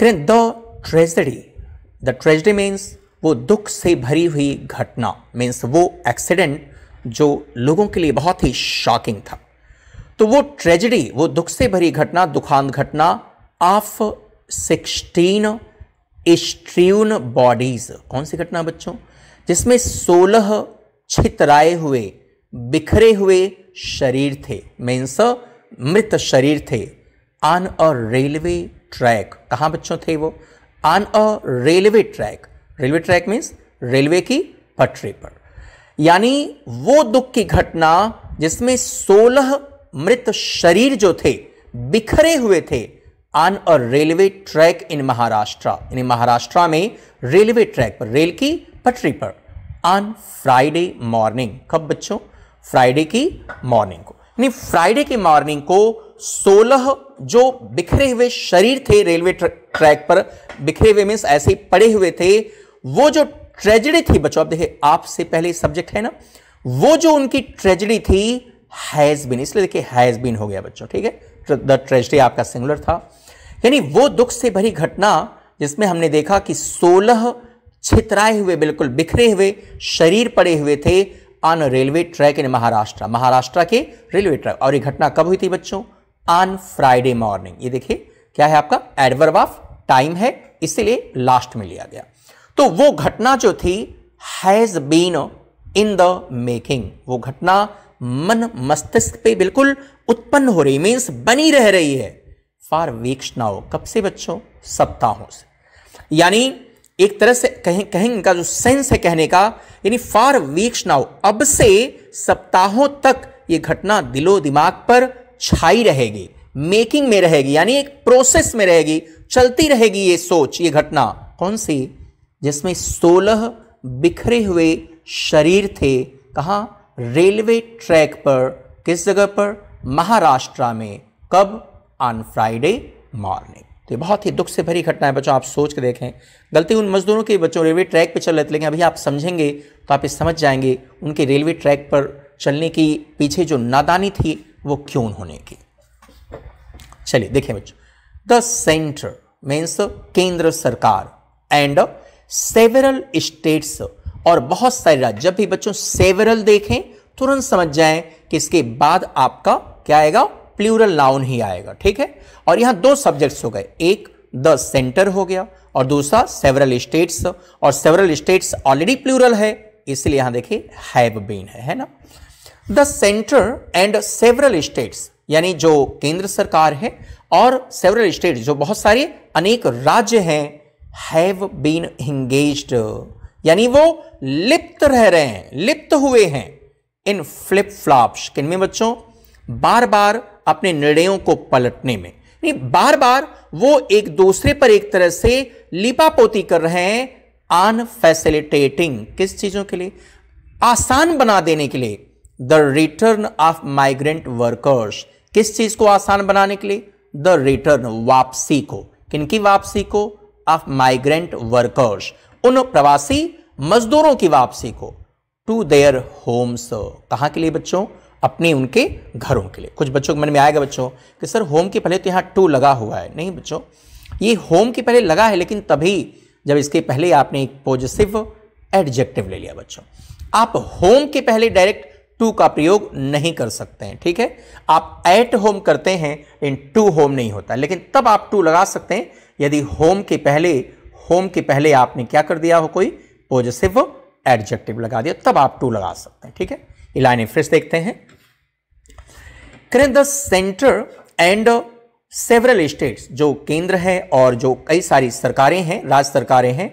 the tragedy the tragedy means वो दुख से भरी हुई घटना मीन्स वो एक्सीडेंट जो लोगों के लिए बहुत ही शॉकिंग था तो वो ट्रेजिडी वो दुख से भरी घटना दुखांत घटना ऑफ सिक्सटीन एस्ट्रीन बॉडीज कौन सी घटना बच्चों जिसमें सोलह छितराए हुए बिखरे हुए शरीर थे मीन्स मृत शरीर थे ऑन अ रेलवे ट्रैक कहाँ बच्चों थे वो on a railway track railway track means railway की पटरी पर यानी वो दुख की घटना जिसमें सोलह मृत शरीर जो थे बिखरे हुए थे on a railway track in Maharashtra यानी महाराष्ट्र में रेलवे ट्रैक पर रेल की पटरी पर ऑन फ्राइडे मॉर्निंग कब बच्चों फ्राइडे की मॉर्निंग को यानी फ्राइडे की मॉर्निंग को 16 जो बिखरे हुए शरीर थे रेलवे ट्रैक पर बिखरे हुए मीन्स ऐसे ही पड़े हुए थे वो जो ट्रेजिडी थी बच्चों आप देखे आपसे पहले सब्जेक्ट है ना वो जो उनकी ट्रेजिडी थी हैज़ बिन इसलिए देखिए हैज़ बिन हो गया बच्चों ठीक है तो द ट्रेजडी आपका सिंगुलर था यानी वो दुख से भरी घटना जिसमें हमने देखा कि सोलह छितराए हुए बिल्कुल बिखरे हुए शरीर पड़े हुए थे on railway track in Maharashtra Maharashtra के रेलवे ट्रैक और ये घटना कब हुई थी बच्चों ऑन फ्राइडे मॉर्निंग ये देखिए क्या है आपका एडवर्ब ऑफ टाइम है इसीलिए लास्ट में लिया गया तो वो घटना जो थी has been in the making वो घटना मन मस्तिष्क पे बिल्कुल उत्पन्न हो रही मीन्स बनी रह रही है फार वीक्षणाओं कब से बच्चों सप्ताहों से यानी एक तरह से कहें कहेंगे का जो सेंस है कहने का यानी फार वीक्षणाओ अब से सप्ताहों तक ये घटना दिलो दिमाग पर छाई रहेगी मेकिंग में रहेगी यानी एक प्रोसेस में रहेगी चलती रहेगी ये सोच ये घटना कौन सी जिसमें सोलह बिखरे हुए शरीर थे कहाँ रेलवे ट्रैक पर किस जगह पर महाराष्ट्र में कब ऑन फ्राइडे मॉर्निंग तो ये बहुत ही दुख से भरी घटना है बच्चों आप सोच के देखें गलती उन मजदूरों के बच्चों रेलवे ट्रैक पर चल रहे थे लेकिन अभी आप समझेंगे तो आप ये समझ जाएंगे उनके रेलवे ट्रैक पर चलने की पीछे जो नादानी थी वो क्यों होने की चलिए देखिए बच्चों द सेंटर मीन्स केंद्र सरकार एंड सेवरल स्टेट्स और बहुत सारे राज्य जब भी बच्चों सेवरल देखें तुरंत समझ जाएं कि इसके बाद आपका क्या आएगा प्लूरल नाउन ही आएगा ठीक है और यहां दो सब्जेक्ट्स हो गए एक द सेंटर हो गया और दूसरा सेवरल स्टेट्स और सेवरल स्टेट्स ऑलरेडी प्लूरल है इसलिए यहां देखिए हैव बीन है है ना the centre and several states यानी जो केंद्र सरकार है और सेवरल स्टेट जो बहुत सारे अनेक राज्य हैं हैव बीन एंगेज्ड यानी वो लिप्त रह रहे हैं लिप्त हुए हैं इन फ्लिप फ्लॉप्स किनमें बच्चों बार बार अपने निर्णयों को पलटने में बार बार वो एक दूसरे पर एक तरह से लिपापोती कर रहे हैं अनफेसिलिटेटिंग किस चीजों के लिए आसान बना देने के लिए the return of migrant workers किस चीज को आसान बनाने के लिए द रिटर्न वापसी को किनकी वापसी को ऑफ माइग्रेंट वर्कर्स उन प्रवासी मजदूरों की वापसी को टू देयर होम्स कहाँ के लिए बच्चों अपने उनके घरों के लिए कुछ बच्चों के मन में आएगा बच्चों कि सर होम के पहले तो यहाँ टू लगा हुआ है नहीं बच्चों ये होम के पहले लगा है लेकिन तभी जब इसके पहले आपने एक पॉजिटिव एडजेक्टिव ले लिया बच्चों आप होम के पहले डायरेक्ट टू का प्रयोग नहीं कर सकते हैं ठीक है आप एट होम करते हैं इन टू होम नहीं होता लेकिन तब आप टू लगा सकते हैं यदि होम के पहले होम के पहले आपने क्या कर दिया हो कोई पॉजिटिव एडजेक्टिव लगा दिया तब आप टू लगा सकते हैं ठीक है ये लाइनें फिर देखते हैं करें the centre and several states जो केंद्र है और जो कई सारी सरकारें हैं राज्य सरकारें हैं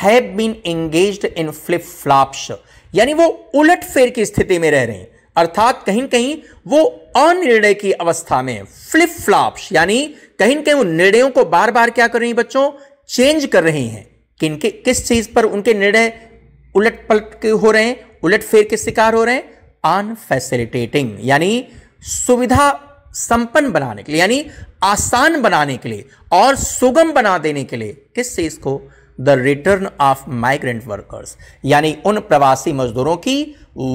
have been engage in flip flops यानी वो उलट फेर की स्थिति में रह रहे हैं अर्थात कहीं कहीं वो अनिर्णय की अवस्था में फ्लिप फ्लॉप्स यानी कहीं कहीं वो निर्णयों को बार बार क्या कर रही बच्चों चेंज कर रही हैं के किस चीज पर उनके निर्णय उलट पलट के हो रहे हैं उलट फेर के शिकार हो रहे हैं अनफेसिलिटेटिंग यानी सुविधा संपन्न बनाने के लिए यानी आसान बनाने के लिए और सुगम बना देने के लिए किस चीज को the return of migrant workers यानी उन प्रवासी मजदूरों की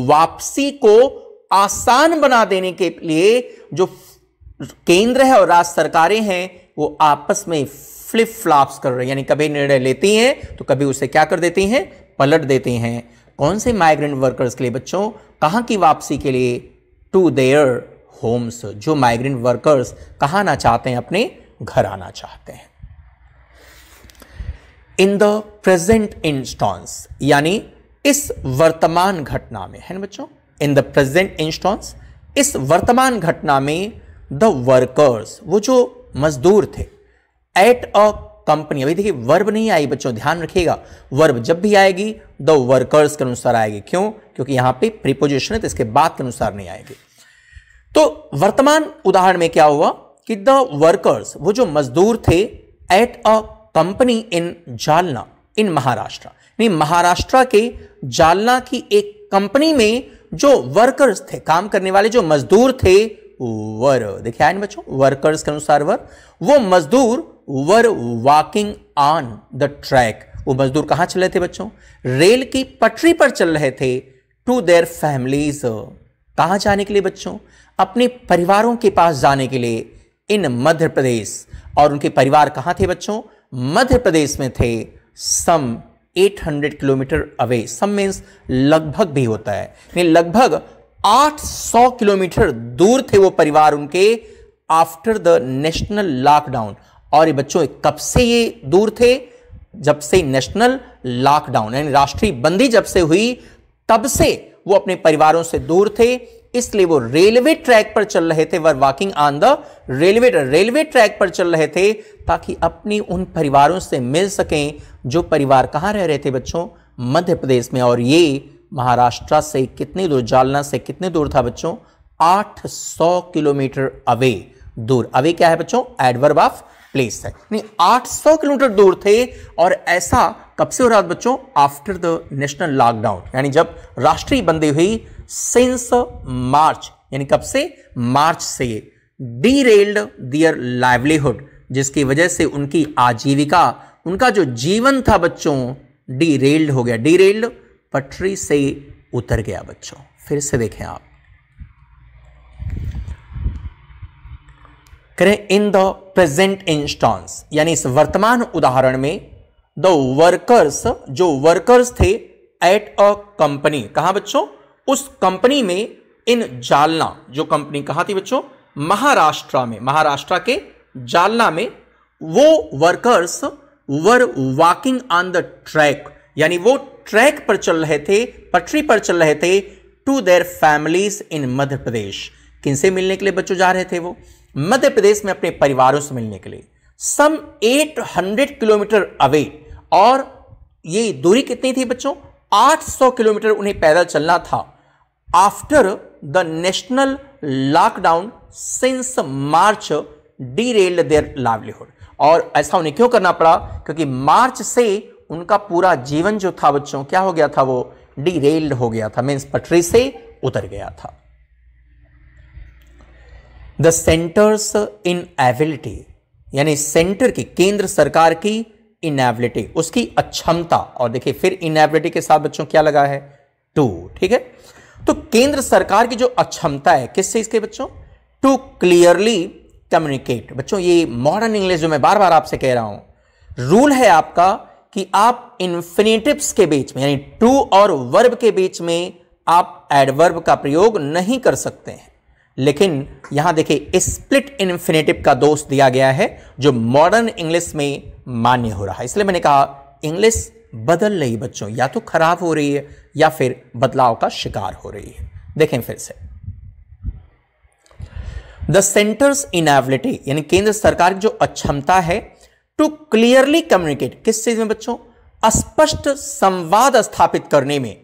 वापसी को आसान बना देने के लिए जो केंद्र है और राज्य सरकारें हैं वो आपस में फ्लिप फ्लाप्स कर रही यानी कभी निर्णय लेती हैं तो कभी उसे क्या कर देती हैं पलट देती हैं कौन से माइग्रेंट वर्कर्स के लिए बच्चों कहाँ की वापसी के लिए टू देयर होम्स जो माइग्रेंट वर्कर्स कहाँ ना चाहते हैं अपने घर आना चाहते हैं इन द प्रेजेंट इंस्टॉन्स यानी इस वर्तमान घटना में है ना बच्चों इन द प्रेजेंट इंस्टॉन्स इस वर्तमान घटना में द वर्कर्स वो जो मजदूर थे एट अ कंपनी अभी देखिए वर्ब नहीं आई बच्चों ध्यान रखिएगा वर्ब जब भी आएगी द वर्कर्स के अनुसार आएगी क्यों क्योंकि यहां पे प्रीपोजिशन है तो इसके बाद के अनुसार नहीं आएगी तो वर्तमान उदाहरण में क्या हुआ कि द वर्कर्स वो जो मजदूर थे at a company in Jalna in Maharashtra नहीं महाराष्ट्र के जालना की एक कंपनी में जो वर्कर्स थे काम करने वाले जो मजदूर थे वर देखिए आए बच्चों वर्कर्स के अनुसार वर वो मजदूर were walking on the track वो मजदूर कहां चल रहे थे बच्चों रेल की पटरी पर चल रहे थे टू देयर फैमिलीज कहां जाने के लिए बच्चों अपने परिवारों के पास जाने के लिए इन मध्य प्रदेश और उनके परिवार कहां थे बच्चों मध्य प्रदेश में थे some 800 kilometre away some means लगभग भी होता है लगभग 800 किलोमीटर दूर थे वो परिवार उनके आफ्टर द नेशनल लॉकडाउन और ये बच्चों कब से ये दूर थे जब से नेशनल लॉकडाउन यानी राष्ट्रीय बंदी जब से हुई तब से वो अपने परिवारों से दूर थे इसलिए वो रेलवे ट्रैक पर चल रहे थे were walking on the railway railway track पर चल रहे थे ताकि अपनी उन परिवारों से मिल सकें जो परिवार कहाँ रह रहे थे बच्चों मध्य प्रदेश में और ये महाराष्ट्र से कितनी दूर जालना से कितने दूर था बच्चों 800 किलोमीटर अवे दूर अवे क्या है बच्चों एडवर्ब ऑफ प्लेस है यानी 800 किलोमीटर दूर थे और ऐसा कब से हो रहा बच्चों आफ्टर द नेशनल लॉकडाउन यानी जब राष्ट्रीय बंदी हुई सिंस मार्च यानी कब से मार्च से डी रेल्ड दियर लाइवलीहुड जिसकी वजह से उनकी आजीविका उनका जो जीवन था बच्चों डी रेल्ड हो गया डी रेल्ड पटरी से उतर गया बच्चों फिर से देखें आप करें इन द प्रेजेंट इंस्टांस यानी इस वर्तमान उदाहरण में द वर्कर्स जो वर्कर्स थे एट अ कंपनी कहा बच्चों उस कंपनी में इन जालना जो कंपनी कहा थी बच्चों महाराष्ट्र में महाराष्ट्र के जालना में वो workers were walking on the track यानी वो ट्रैक पर चल रहे थे पटरी पर चल रहे थे to their families in Madhya Pradesh किनसे मिलने के लिए बच्चों जा रहे थे वो मध्य प्रदेश में अपने परिवारों से मिलने के लिए सम 800 किलोमीटर अवे और ये दूरी कितनी थी बच्चों 800 किलोमीटर उन्हें पैदल चलना था after the national lockdown since March derailed their livelihood और ऐसा उन्हें क्यों करना पड़ा क्योंकि मार्च से उनका पूरा जीवन जो था बच्चों क्या हो गया था वो डी रेल्ड हो गया था मीन्स पटरी से उतर गया था द सेंटर्स इन एबिलिटी यानी सेंटर की केंद्र सरकार की इनएबिलिटी उसकी अक्षमता और देखिए फिर इनएबिलिटी के साथ बच्चों क्या लगा है टू ठीक है तो केंद्र सरकार की जो अक्षमता है किस चीज के बच्चों टू क्लियरली कम्युनिकेट बच्चों ये मॉडर्न इंग्लिश जो मैं बार बार आपसे कह रहा हूं रूल है आपका कि आप इन्फिनेटिव्स के बीच में यानी टू और वर्ब के बीच में आप एडवर्ब का प्रयोग नहीं कर सकते हैं लेकिन यहां देखिए स्प्लिट इन्फिनेटिव का दोष दिया गया है जो मॉडर्न इंग्लिश में मान्य हो रहा है इसलिए मैंने कहा इंग्लिश बदल रही बच्चों या तो खराब हो रही है या फिर बदलाव का शिकार हो रही है देखें फिर से द सेंटर्स इनएबिलिटी यानी केंद्र सरकार की जो अक्षमता है टू क्लियरली कम्युनिकेट किस चीज में बच्चों अस्पष्ट संवाद स्थापित करने में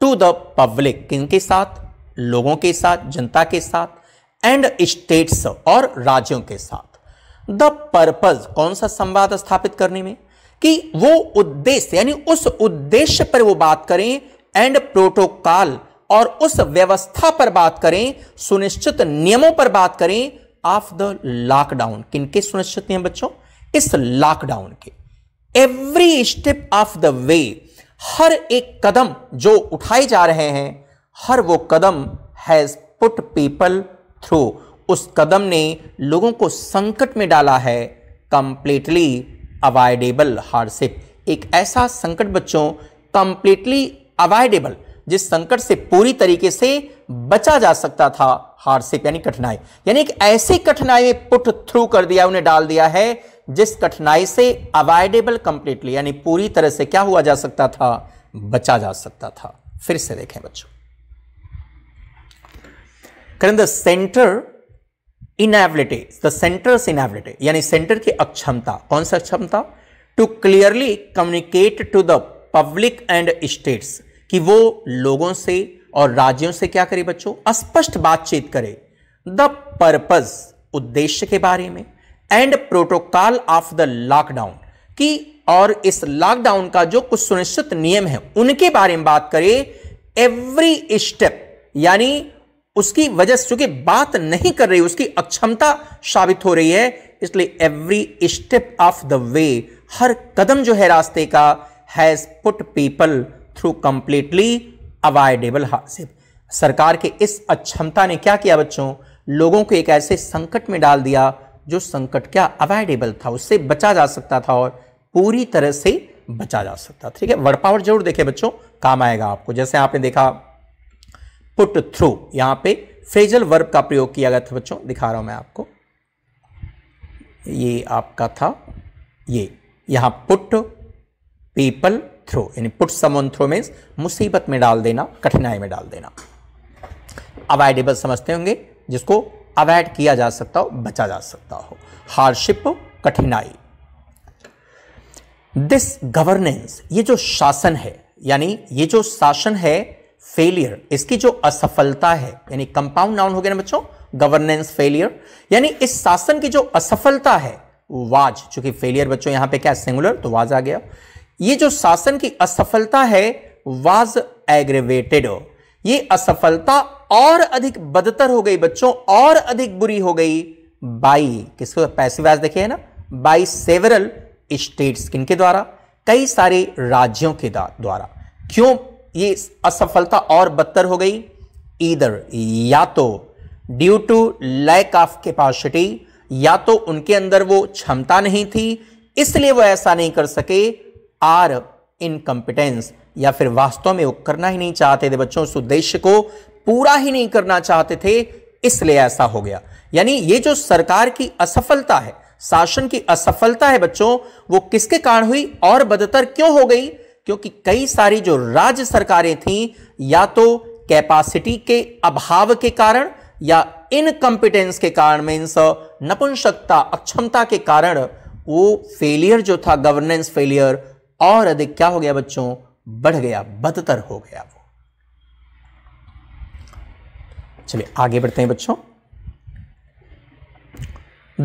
टू द पब्लिक किनके साथ लोगों के साथ जनता के साथ एंड स्टेट्स और राज्यों के साथ द पर्पज कौन सा संवाद स्थापित करने में कि वो उद्देश्य यानी उस उद्देश्य पर वो बात करें एंड प्रोटोकॉल और उस व्यवस्था पर बात करें सुनिश्चित नियमों पर बात करें ऑफ द लॉकडाउन किनके सुनिश्चित नियम बच्चों इस लॉकडाउन के every step of the way हर एक कदम जो उठाए जा रहे हैं हर वो कदम हैज़ पुट पीपल थ्रू उस कदम ने लोगों को संकट में डाला है कम्प्लीटली अवॉइडेबल हार्डशिप एक ऐसा संकट बच्चों कम्प्लीटली अवॉइडेबल जिस संकट से पूरी तरीके से बचा जा सकता था हार्डशिप यानी कठिनाई यानी एक ऐसी कठिनाई में पुट थ्रू कर दिया उन्हें डाल दिया है जिस कठिनाई से अवॉइडेबल कंप्लीटली यानी पूरी तरह से क्या हुआ जा सकता था बचा जा सकता था फिर से देखें बच्चों करें the centre inability the centre's inability यानी सेंटर की अक्षमता कौन सा अक्षमता to clearly communicate to the public and states कि वो लोगों से और राज्यों से क्या करे बच्चों स्पष्ट बातचीत करे द पर्पज उद्देश्य के बारे में and protocol of the lockdown की और इस लॉकडाउन का जो कुछ सुनिश्चित नियम है उनके बारे में बात करें एवरी स्टेप यानी उसकी वजह से बात नहीं कर रही उसकी अक्षमता साबित हो रही है इसलिए every step of the way हर कदम जो है रास्ते का has put people through completely avoidable हासिल सरकार के इस अक्षमता ने क्या किया बच्चों लोगों को एक ऐसे संकट में डाल दिया जो संकट क्या अवॉइडेबल था उससे बचा जा सकता था और पूरी तरह से बचा जा सकता ठीक है वर्ड पावर जरूर देखे बच्चों काम आएगा आपको जैसे आपने देखा पुट थ्रू यहां पे फ्रेजल वर्ब का प्रयोग किया गया था बच्चों दिखा रहा हूं मैं आपको ये आपका था ये यहां पुट पीपल थ्रो यानी पुट समन थ्रो मीन्स मुसीबत में डाल देना कठिनाई में डाल देना अवॉइडेबल समझते होंगे जिसको अवॉइड किया जा सकता हो बचा जा सकता हो हार्डशिप कठिनाई दिस गवर्नेंस ये जो शासन है यानी ये जो शासन है फेलियर इसकी जो असफलता है यानी कंपाउंड नाउन हो गया ना बच्चों गवर्नेंस फेलियर यानी इस शासन की जो असफलता है वाज चूंकि फेलियर बच्चों यहां पे क्या सिंगुलर तो वाज आ गया ये जो शासन की असफलता है वाज एग्रेवेटेड ये असफलता और अधिक बदतर हो गई बच्चों और अधिक बुरी हो गई बाई किसको पैसे व्याज देखिए ना बाई सेवरल स्टेट्स किनके द्वारा कई सारे राज्यों के द्वारा क्यों ये असफलता और बदतर हो गई ईदर या तो due to lack of capacity या तो उनके अंदर वो क्षमता नहीं थी इसलिए वो ऐसा नहीं कर सके आर इनकम्पिटेंस या फिर वास्तव में वो करना ही नहीं चाहते थे बच्चों उस उद्देश्य को पूरा ही नहीं करना चाहते थे इसलिए ऐसा हो गया यानी ये जो सरकार की असफलता है शासन की असफलता है बच्चों वो किसके कारण हुई और बदतर क्यों हो गई क्योंकि कई सारी जो राज्य सरकारें थीं या तो कैपेसिटी के अभाव के कारण या इनकम्पिटेंस के कारण मीन्स नपुंसकता अक्षमता के कारण वो फेलियर जो था गवर्नेंस फेलियर और अधिक क्या हो गया बच्चों बढ़ गया बदतर हो गया वो चलिए आगे बढ़ते हैं बच्चों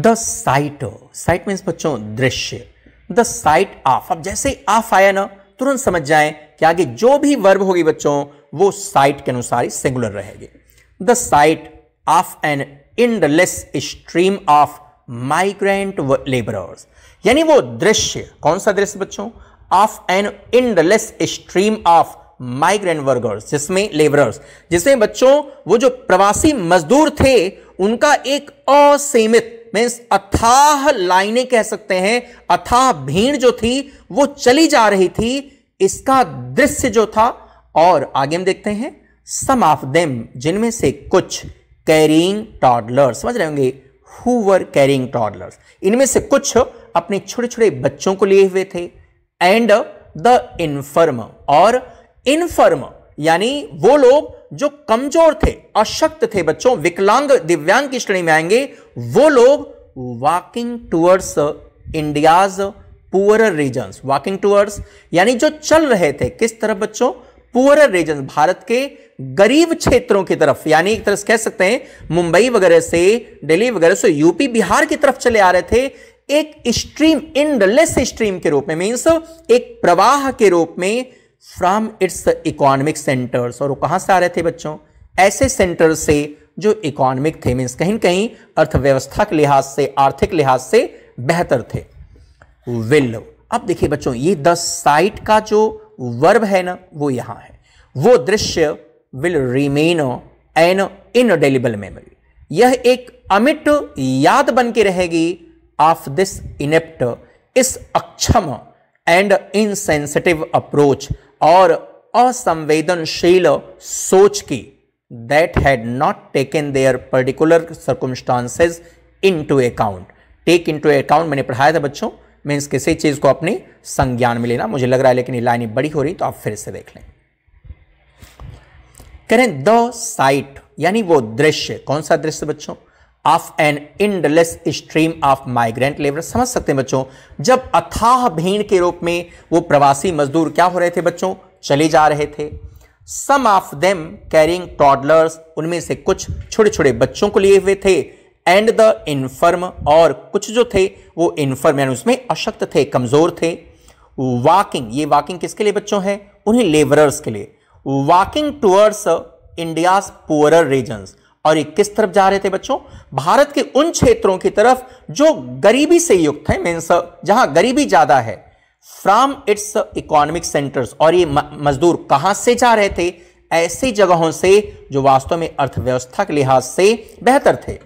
द साइट साइट मीन्स बच्चों दृश्य द साइट ऑफ अब जैसे ऑफ आया ना तुरंत समझ जाएं कि आगे जो भी वर्ब होगी बच्चों वो साइट के अनुसार ही सिंगुलर रहेगी the sight of an endless stream of migrant labourers यानी वो दृश्य कौन सा दृश्य बच्चों of an endless stream of migrant workers जिसमें लेबरर्स जिसमें बच्चों वो जो प्रवासी मजदूर थे उनका एक असीमित मीन्स अथाह लाइनें कह सकते हैं अथाह भीड़ जो थी वो चली जा रही थी इसका दृश्य जो था और आगे हम देखते हैं सम ऑफ देम जिनमें से कुछ कैरिंग टॉडलर्स समझ रहे होंगे हु वर कैरिंग टॉडलर्स इनमें से कुछ अपने छोटे छोटे बच्चों को लिए हुए थे एंड द इनफर्म और इनफर्म यानी वो लोग जो कमजोर थे अशक्त थे बच्चों विकलांग दिव्यांग की श्रेणी में आएंगे वो लोग walking towards India's poor region walking towards यानी जो चल रहे थे किस तरफ बच्चों पुअर रीजन भारत के गरीब क्षेत्रों की तरफ यानी एक तरह से कह सकते हैं मुंबई वगैरह से दिल्ली वगैरह से यूपी बिहार की तरफ चले आ रहे थे एक स्ट्रीम इनलेस स्ट्रीम के रूप में मीन्स एक प्रवाह के रूप में फ्राम इट्स इकोनॉमिक सेंटर्स और वो कहाँ से आ रहे थे बच्चों ऐसे सेंटर से जो इकोनॉमिक थे मीन्स कहीं कहीं अर्थव्यवस्था के लिहाज से आर्थिक लिहाज से बेहतर थे विल अब देखिए बच्चों ये द साइट का जो वर्ब है ना वो यहाँ है वो दृश्य will remain an indelible memory यह एक अमिट याद बन के रहेगी ऑफ दिस इनेप्ट इस अक्षम एंड इनसेंसिटिव अप्रोच और असंवेदनशील सोच की that had not taken their particular circumstances into account take into account मैंने पढ़ाया था बच्चों मीन्स किसी चीज़ को अपने संज्ञान में लेना मुझे लग रहा है लेकिन लाइनें बड़ी हो रही तो आप फिर से देख लें करें द साइट यानी वो दृश्य कौन सा दृश्य बच्चों of an endless stream of migrant labour समझ सकते हैं बच्चों जब अथाह भीड़ के रूप में वो प्रवासी मजदूर क्या हो रहे थे बच्चों चले जा रहे थे some of them carrying toddlers उनमें से कुछ छोटे छोटे बच्चों को लिए हुए थे एंड द इनफर्म और कुछ जो थे वो इनफर्म यानी उसमें अशक्त थे कमज़ोर थे वॉकिंग ये वॉकिंग किसके लिए बच्चों हैं उन्हें लेबरर्स के लिए walking towards India's poor regions और ये किस तरफ जा रहे थे बच्चों भारत के उन क्षेत्रों की तरफ जो गरीबी से युक्त है मीन्स जहां गरीबी ज्यादा है फ्रॉम इट्स इकोनॉमिक सेंटर्स और ये मजदूर कहां से जा रहे थे ऐसी जगहों से जो वास्तव में अर्थव्यवस्था के लिहाज से बेहतर थे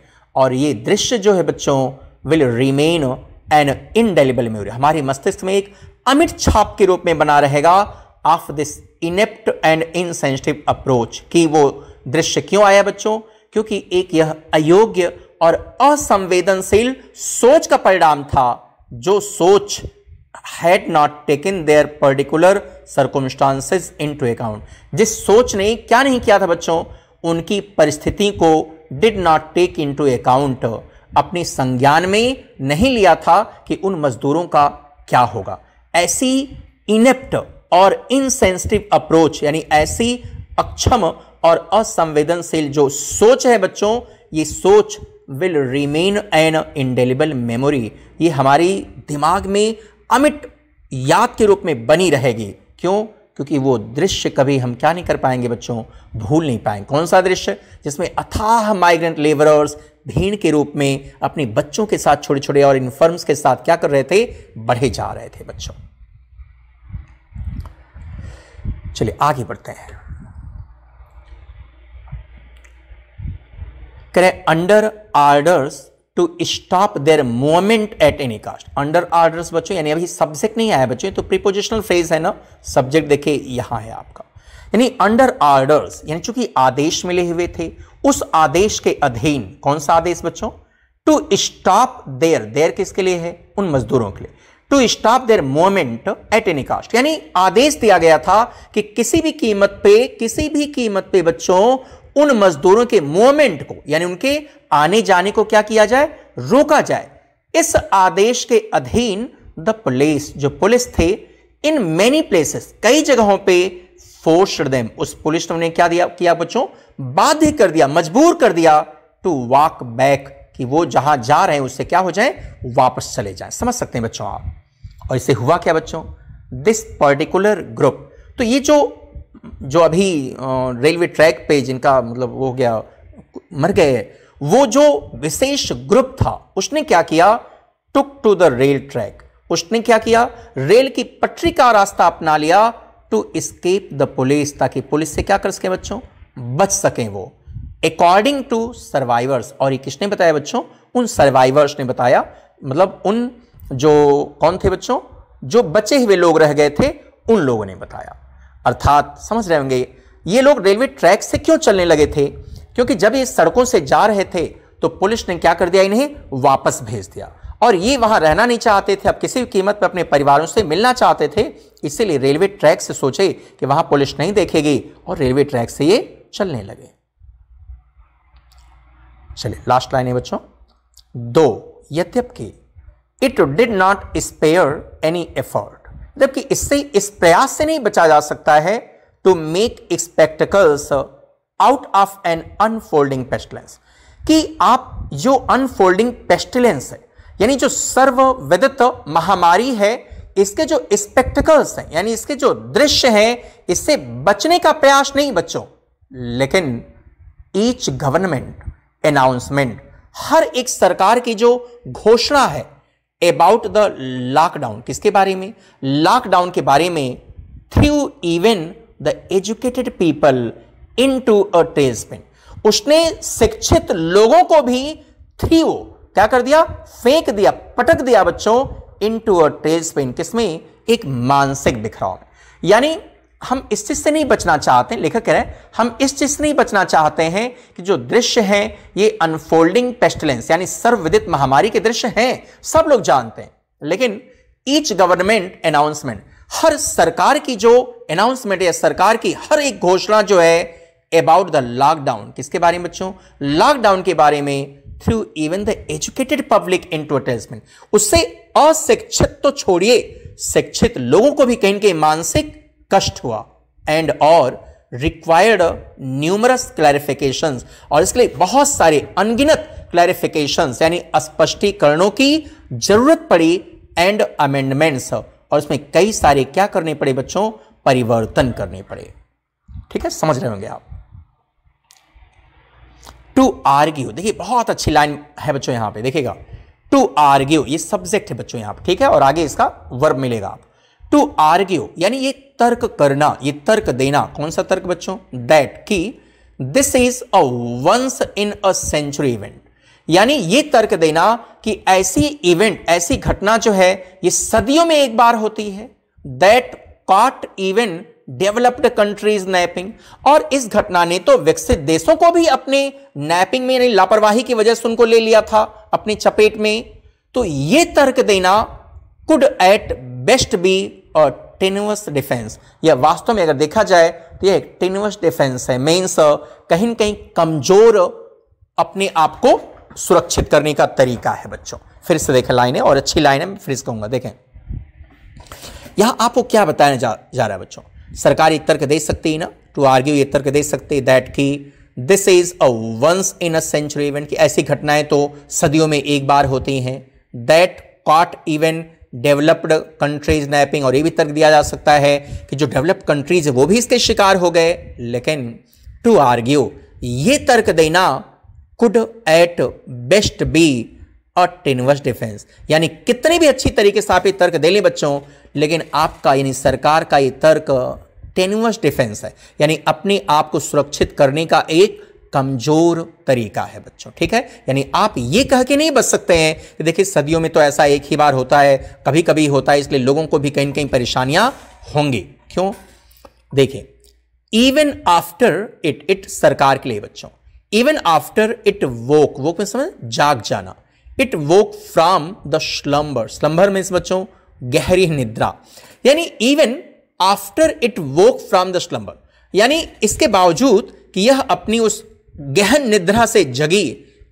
और ये दृश्य जो है बच्चों will remain an indelible memory हमारे मस्तिष्क में एक अमिट छाप के रूप में बना रहेगा of this inept and insensitive approach कि वो दृश्य क्यों आया बच्चों क्योंकि एक यह अयोग्य और असंवेदनशील सोच का परिणाम था जो सोच had not taken their particular circumstances into account जिस सोच ने क्या नहीं किया था बच्चों उनकी परिस्थिति को did not take into account अपनी संज्ञान में नहीं लिया था कि उन मजदूरों का क्या होगा ऐसी इनेप्ट और इनसेंसिटिव अप्रोच यानी ऐसी अक्षम और असंवेदनशील जो सोच है बच्चों ये सोच will remain an indelible memory ये हमारी दिमाग में अमिट याद के रूप में बनी रहेगी क्यों क्योंकि वो दृश्य कभी हम क्या नहीं कर पाएंगे बच्चों भूल नहीं पाएंगे कौन सा दृश्य जिसमें अथाह माइग्रेंट लेबरर्स भीड़ के रूप में अपने बच्चों के साथ छोटे छोटे और इनफर्म्स के साथ क्या कर रहे थे बढ़े जा रहे थे बच्चों चलिए आगे बढ़ते हैं under orders to stop their movement at any cost under orders बच्चों यानी अभी सब्जेक्ट नहीं आया बच्चों तो प्रीपोजिशनल फ्रेज है ना सब्जेक्ट देखिए यहां है आपका यानी अंडर ऑर्डर्स यानी चूंकि आदेश मिले हुए थे उस आदेश के अधीन कौन सा आदेश बच्चों टू स्टॉप देयर देयर किसके लिए है उन मजदूरों के लिए to stop their movement at any cost यानी आदेश दिया गया था कि किसी भी कीमत पे किसी भी कीमत पे बच्चों उन मजदूरों के मूवमेंट को यानी उनके आने जाने को क्या किया जाए रोका जाए इस आदेश के अधीन द पुलिस जो पुलिस थे इन मेनी प्लेसेस कई जगहों पे फोर्स देम उस पुलिस ने उन्हें क्या दिया किया बच्चों बाध्य कर दिया मजबूर कर दिया टू वॉक बैक कि वो जहां जा रहे हैं उससे क्या हो जाए वापस चले जाए समझ सकते हैं बच्चों आप और इसे हुआ क्या बच्चों दिस पर्टिकुलर ग्रुप तो ये जो जो अभी रेलवे ट्रैक पे जिनका मतलब हो गया मर गए वो जो विशेष ग्रुप था उसने क्या किया took to the rail track उसने क्या किया रेल की पटरी का रास्ता अपना लिया टू स्केप द पुलिस ताकि पुलिस से क्या कर सके बच्चों बच सकें वो अकॉर्डिंग टू सर्वाइवर्स और ये किसने बताया बच्चों उन सर्वाइवर्स ने बताया मतलब उन जो कौन थे बच्चों जो बचे हुए लोग रह गए थे उन लोगों ने बताया अर्थात समझ रहे होंगे ये लोग रेलवे ट्रैक से क्यों चलने लगे थे क्योंकि जब ये सड़कों से जा रहे थे तो पुलिस ने क्या कर दिया इन्हें वापस भेज दिया और ये वहां रहना नहीं चाहते थे अब किसी भी कीमत पर अपने परिवारों से मिलना चाहते थे इसीलिए रेलवे ट्रैक से सोचे कि वहां पुलिस नहीं देखेगी और रेलवे ट्रैक से ये चलने लगे चलिए लास्ट लाइन है बच्चों दो यद्यपि it did not spare any effort जबकि इससे इस प्रयास से नहीं बचा जा सकता है to make spectacles out of an unfolding pestilence कि आप जो अनफोल्डिंग पेस्टिलेंस है यानी जो सर्वविदित महामारी है इसके जो स्पेक्टिकल्स हैं यानी इसके जो दृश्य हैं इससे बचने का प्रयास नहीं बच्चों लेकिन ईच गवर्नमेंट अनाउंसमेंट हर एक सरकार की जो घोषणा है अबाउट द लॉकडाउन किसके बारे में लॉकडाउन के बारे में threw even the educated people into a treatment उसने शिक्षित लोगों को भी थ्रू क्या कर दिया फेंक दिया पटक दिया बच्चों इन टू अ ट्रेजमेंट किसमें एक मानसिक बिखराव यानी हम इस चीज़ से नहीं बचना चाहते हैं लेखक कह रहे हैं हम इस चीज़ से नहीं बचना चाहते हैं कि जो दृश्य हैं ये अनफोल्डिंग पेस्टिलेंस यानी सर्वविदित महामारी के दृश्य हैं सब लोग जानते हैं लेकिन ईच गवर्नमेंट अनाउंसमेंट हर सरकार की जो अनाउंसमेंट या सरकार की हर एक घोषणा जो है अबाउट द लॉकडाउन किसके बारे में बच्चों लॉकडाउन के बारे में threw even the educated public in उससे अशिक्षित तो छोड़िए शिक्षित लोगों को भी कहीं के मानसिक कष्ट हुआ एंड और रिक्वायर्ड न्यूमरस क्लैरिफिकेशन और इसके लिए बहुत सारे अनगिनत क्लैरिफिकेशन यानी स्पष्टीकरणों की जरूरत पड़ी एंड अमेंडमेंट्स और इसमें कई सारे क्या करने पड़े बच्चों परिवर्तन करने पड़े ठीक है समझ रहे होंगे आप टू आर्ग्यू देखिए बहुत अच्छी लाइन है बच्चों यहां पे देखिएगा टू आर्ग्यू ये सब्जेक्ट है बच्चों यहां पे ठीक है और आगे इसका वर्ब मिलेगा आप टू आर्ग्यू यानी ये तर्क करना ये तर्क देना कौन सा तर्क बच्चों दैट की this is a once in a century event यानी ये तर्क देना कि ऐसी इवेंट ऐसी घटना जो है ये सदियों में एक बार होती है that caught even developed countries napping और इस घटना ने तो विकसित देशों को भी अपने नैपिंग में यानी लापरवाही की वजह से उनको ले लिया था अपनी चपेट में तो ये तर्क देना कुड एट बेस्ट बी और टेनुअस डिफेंस यह वास्तव में अगर देखा जाए तो यह एक टेनुअस डिफेंस है मेन्स कहीं ना कहीं कमजोर अपने आप को सुरक्षित करने का तरीका है बच्चों फिर से देखें लाइनें और अच्छी लाइनें मैं फिर से कहूंगा देखें यहां आपको क्या बताया जा, जा रहा है बच्चों सरकार एक तर्क दे सकती है ना टू आर्ग्यू ये तर्क दे सकती दैट की this is a once in a century event की ऐसी घटनाएं तो सदियों में एक बार होती हैं that caught event developed countries napping और ये भी तर्क दिया जा सकता है कि जो डेवलप्ड कंट्रीज है वो भी इसके शिकार हो गए लेकिन टू आर्ग्यू ये तर्क देना कुड एट बेस्ट बी और टिनवर्स डिफेंस यानी कितने भी अच्छी तरीके से आप ये तर्क दे लें बच्चों लेकिन आपका यानी सरकार का ये तर्क टेनवर्स डिफेंस है यानी अपने आप को सुरक्षित करने का एक कमजोर तरीका है बच्चों ठीक है यानी आप ये कह के नहीं बच सकते हैं कि देखिए सदियों में तो ऐसा एक ही बार होता है कभी कभी होता है इसलिए लोगों को भी कहीं कहीं परेशानियां होंगी क्यों देखिए इवन आफ्टर इट इट सरकार के लिए बच्चों even after it woke woke में समझ जाग जाना it woke from the slumber slumber में बच्चों गहरी निद्रा यानी even after it woke from the slumber यानी इसके बावजूद कि यह अपनी उस गहन निद्रा से जगी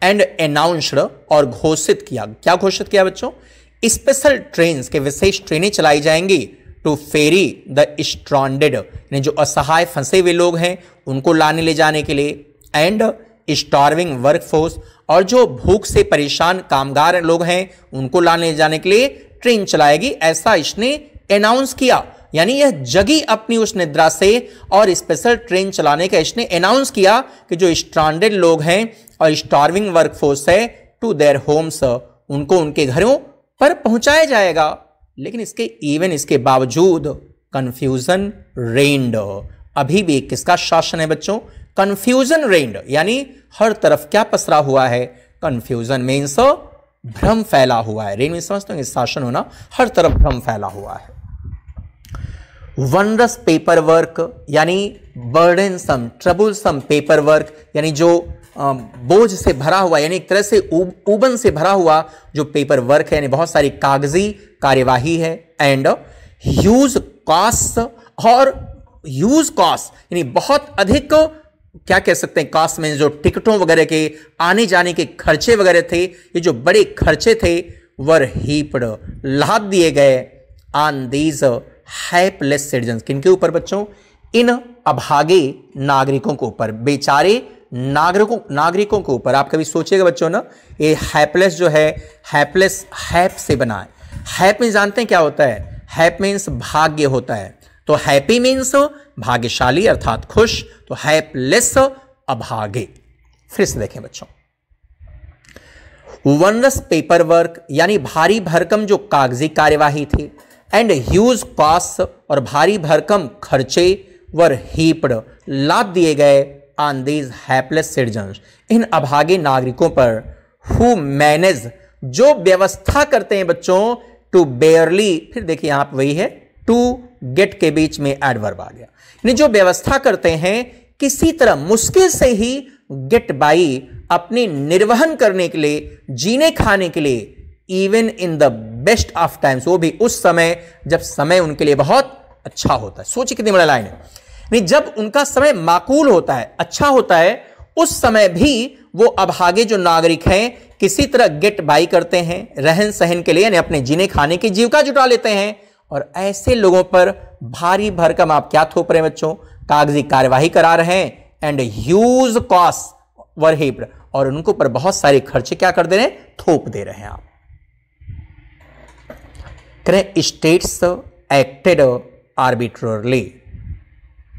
एंड अनाउंस्ड और घोषित किया क्या घोषित किया बच्चों स्पेशल ट्रेन के विशेष ट्रेनें चलाई जाएंगी टू फेरी द स्ट्रॉन्डेड यानी जो असहाय फंसे हुए लोग हैं उनको लाने ले जाने के लिए एंड स्टार्विंग वर्कफोर्स और जो भूख से परेशान कामगार लोग हैं उनको लाने ले जाने के लिए ट्रेन चलाएगी ऐसा इसने अनाउंस किया यानी यह जगी अपनी उस निद्रा से और स्पेशल ट्रेन चलाने का इसने अनाउंस किया कि जो स्ट्रांडेड लोग हैं और स्टार्विंग वर्कफोर्स है टू देयर होम्स उनको उनके घरों पर पहुंचाया जाएगा लेकिन इसके इवन इसके बावजूद कन्फ्यूजन रेंड अभी भी किसका शासन है बच्चों कन्फ्यूजन रेंड यानी हर तरफ क्या पसरा हुआ है कन्फ्यूजन मीन्स भ्रम फैला हुआ है रेन समझते हैं शासन होना हर तरफ भ्रम फैला हुआ है वनरस पेपर वर्क यानी burdensome troublesome paperwork यानी जो बोझ से भरा हुआ यानी एक तरह से ऊबन उबन से भरा हुआ जो पेपर वर्क है यानी बहुत सारी कागजी कार्यवाही है एंड ह्यूज कॉस्ट और ह्यूज कॉस्ट यानी बहुत अधिक क्या कह सकते हैं कॉस्ट में जो टिकटों वगैरह के आने जाने के खर्चे वगैरह थे ये जो बड़े खर्चे थे वर हीपड़ लाद दिए गए ऑन दीज हैपलेस सिटीजन किन के ऊपर बच्चों इन अभागे नागरिकों के ऊपर बेचारे नागरिकों नागरिकों के ऊपर आप कभी सोचिएगा बच्चों ना ये हैपलेस जो है हैपलेस हैप से बना है हैप मीन्स जानते हैं क्या होता है हैप मीन्स भाग्य होता है तो हैप्पी मीन्स भाग्यशाली अर्थात खुश तो हैपलेस अभागे फिर से देखें बच्चों वनरस पेपर वर्क यानी भारी भरकम जो कागजी कार्यवाही थी एंड ह्यूज पास और भारी भरकम खर्चे वर हीप्ड लाद दिए गए ऑन दीज हैपलेस सिटीजन्स इन अभागे नागरिकों पर हु मैनेज जो व्यवस्था करते हैं बच्चों टू बेयरली फिर देखिए आप वही है टू गेट के बीच में एडवर्ब आ गया यानी जो व्यवस्था करते हैं किसी तरह मुश्किल से ही गेट बाई अपने निर्वहन करने के लिए जीने खाने के लिए even in the best of times वो भी उस समय जब समय उनके लिए बहुत अच्छा होता है सोचिए कितनी बड़ा लाइन है नहीं जब उनका समय माकूल होता है अच्छा होता है उस समय भी वो अभागे जो नागरिक हैं किसी तरह गेट बाई करते हैं रहन सहन के लिए यानी अपने जीने खाने की जीविका जुटा लेते हैं और ऐसे लोगों पर भारी भरकम आप क्या थोप रहे हैं बच्चों कागजी कार्यवाही करा रहे हैं एंड ह्यूज कॉस्ट वर और उनको पर बहुत सारे खर्चे क्या कर दे रहे हैं थोप दे रहे हैं आप त्रय स्टेट्स एक्टेड आर्बिट्ररली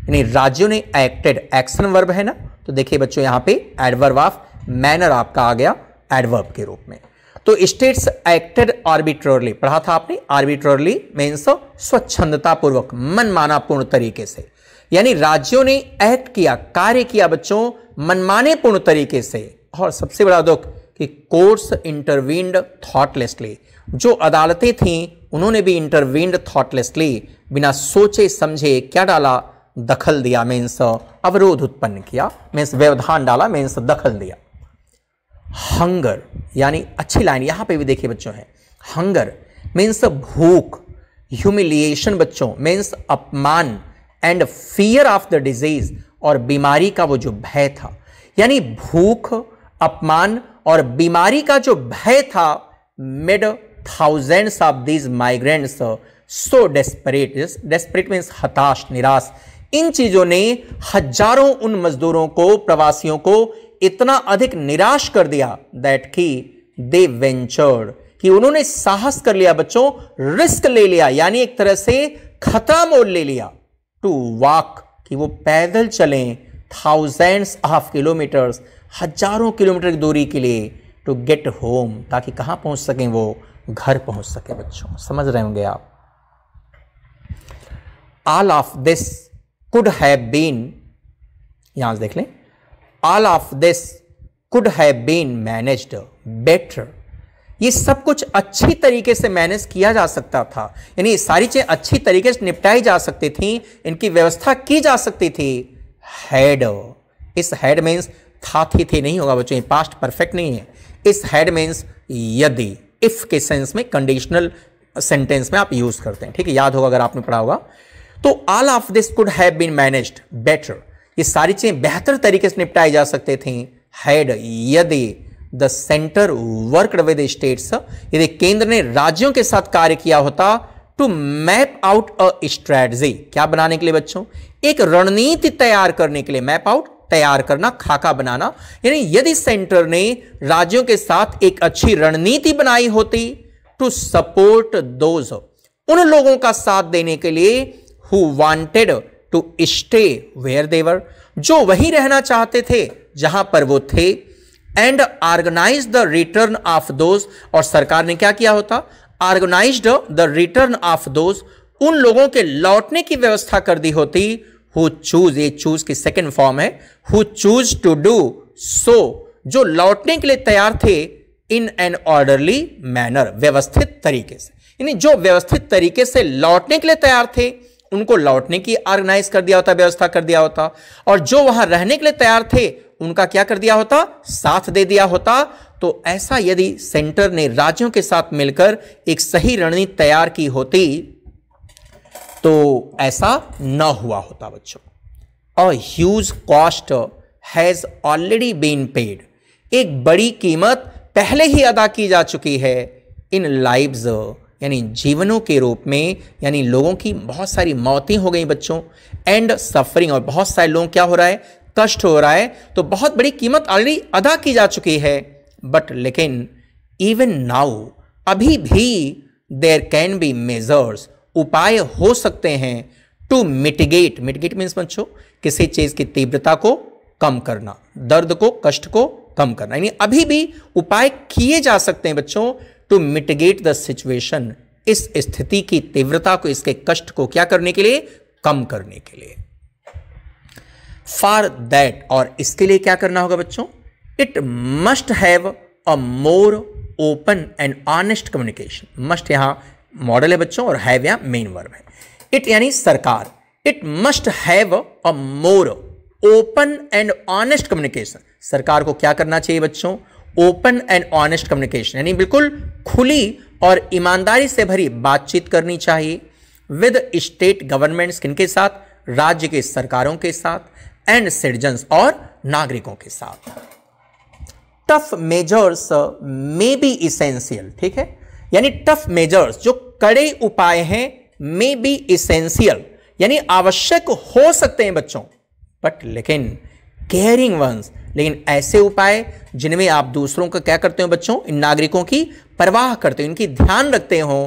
यानी राज्यों ने एक्टेड एक्शन वर्ब है ना तो देखिए बच्चों यहां पे एडवर्ब ऑफ मैनर आपका आ गया एडवर्ब के रूप में तो स्टेट्स एक्टेड आर्बिट्ररली पढ़ा था आपने आर्बिट्ररली मीन्स स्वच्छंदतापूर्वक मनमाना पूर्ण तरीके से यानी राज्यों ने एक्ट किया कार्य किया बच्चों मनमाने पूर्ण तरीके से और सबसे बड़ा दुख कि कोर्ट्स इंटरवीन्ड थॉटलेसली जो अदालतें थीं उन्होंने भी इंटरवीन्ड थॉटलेसली बिना सोचे समझे क्या डाला दखल दिया मीन्स अवरोध उत्पन्न किया मीन्स व्यवधान डाला मीन्स दखल दिया हंगर यानी अच्छी लाइन यहाँ पे भी देखिए बच्चों है हंगर मीन्स भूख ह्यूमिलिएशन बच्चों मीन्स अपमान and fear of the disease और बीमारी का वो जो भय था यानी भूख अपमान और बीमारी का जो भय था made thousands of these migrants so desperate is desperate means हताश निराश इन चीजों ने हजारों उन मजदूरों को प्रवासियों को इतना अधिक निराश कर दिया दैट की दे वेंचर्ड कि उन्होंने साहस कर लिया बच्चों रिस्क ले लिया यानी एक तरह से खतरा मोल ले लिया टू वॉक कि वो पैदल चलें थाउजेंड्स ऑफ किलोमीटर्स हजारों किलोमीटर की दूरी के लिए टू गेट होम ताकि कहां पहुंच सकें वो घर पहुंच सके बच्चों समझ रहे होंगे आप all of this could have been यहां से देख लें all of this could have been managed better ये सब कुछ अच्छी तरीके से मैनेज किया जा सकता था यानी सारी चीज़ें अच्छी तरीके से निपटाई जा सकती थी इनकी व्यवस्था की जा सकती थी हैड इस हैड मीन्स था थी थी नहीं होगा बच्चों ये पास्ट परफेक्ट नहीं है इस हैड मीन्स यदि इफ के सेंस में कंडीशनल सेंटेंस में आप यूज करते हैं ठीक है याद होगा अगर आपने पढ़ा होगा तो all of this could have been managed better ये सारी चीजें बेहतर तरीके से निपटाई जा सकते थे हेड यदि the centre worked with states यदि केंद्र ने राज्यों के साथ कार्य किया होता to map out a strategy क्या बनाने के लिए बच्चों एक रणनीति तैयार करने के लिए मैप आउट तैयार करना खाका बनाना यानी यदि सेंटर ने राज्यों के साथ एक अच्छी रणनीति बनाई होती टू सपोर्ट दोज उन लोगों का साथ देने के लिए who wanted to stay where they were जो वहीं रहना चाहते थे जहां पर वो थे and organise the return of those और सरकार ने क्या किया होता organise the return of those उन लोगों के लौटने की व्यवस्था कर दी होती हु चूज ये चूज की सेकेंड फॉर्म है who choose to do so जो लौटने के लिए तैयार थे इन एन ऑर्डरली मैनर व्यवस्थित तरीके से यानी जो व्यवस्थित तरीके से लौटने के लिए तैयार थे उनको लौटने की ऑर्गेनाइज कर दिया होता व्यवस्था कर दिया होता और जो वहां रहने के लिए तैयार थे उनका क्या कर दिया होता साथ दे दिया होता तो ऐसा यदि सेंटर ने राज्यों के साथ मिलकर एक सही रणनीति तैयार की होती तो ऐसा न हुआ होता बच्चों a huge cost has already been paid एक बड़ी कीमत पहले ही अदा की जा चुकी है इन लाइव्स यानी जीवनों के रूप में यानी लोगों की बहुत सारी मौतें हो गई बच्चों एंड सफरिंग और बहुत सारे लोगों क्या हो रहा है कष्ट हो रहा है तो बहुत बड़ी कीमत ऑलरेडी अदा की जा चुकी है बट लेकिन इवन नाउ अभी भी देर कैन बी मेजर्स उपाय हो सकते हैं टू मिटिगेट मिटिगेट मीन्स बच्चों किसी चीज की तीव्रता को कम करना दर्द को कष्ट को कम करना यानी अभी भी उपाय किए जा सकते हैं बच्चों टू मिटिगेट द सिचुएशन इस स्थिति की तीव्रता को इसके कष्ट को क्या करने के लिए कम करने के लिए फॉर दैट और इसके लिए क्या करना होगा बच्चों it must have a more open and honest communication must यहां मॉडल है बच्चों और हैव या मेन वर्ब है इट यानी सरकार it must have a more open and honest communication सरकार को क्या करना चाहिए बच्चों ओपन एंड ऑनेस्ट कम्युनिकेशन यानी बिल्कुल खुली और ईमानदारी से भरी बातचीत करनी चाहिए विद स्टेट गवर्नमेंट्स किनके साथ राज्य के सरकारों के साथ एंड सिटीजन्स और नागरिकों के साथ tough measures may be essential ठीक है यानी टफ मेजर्स जो कड़े उपाय हैं मे बी इसेंशियल यानी आवश्यक हो सकते हैं बच्चों बट लेकिन केयरिंग वंस लेकिन ऐसे उपाय जिनमें आप दूसरों का क्या करते हो बच्चों इन नागरिकों की परवाह करते हो इनकी ध्यान रखते हो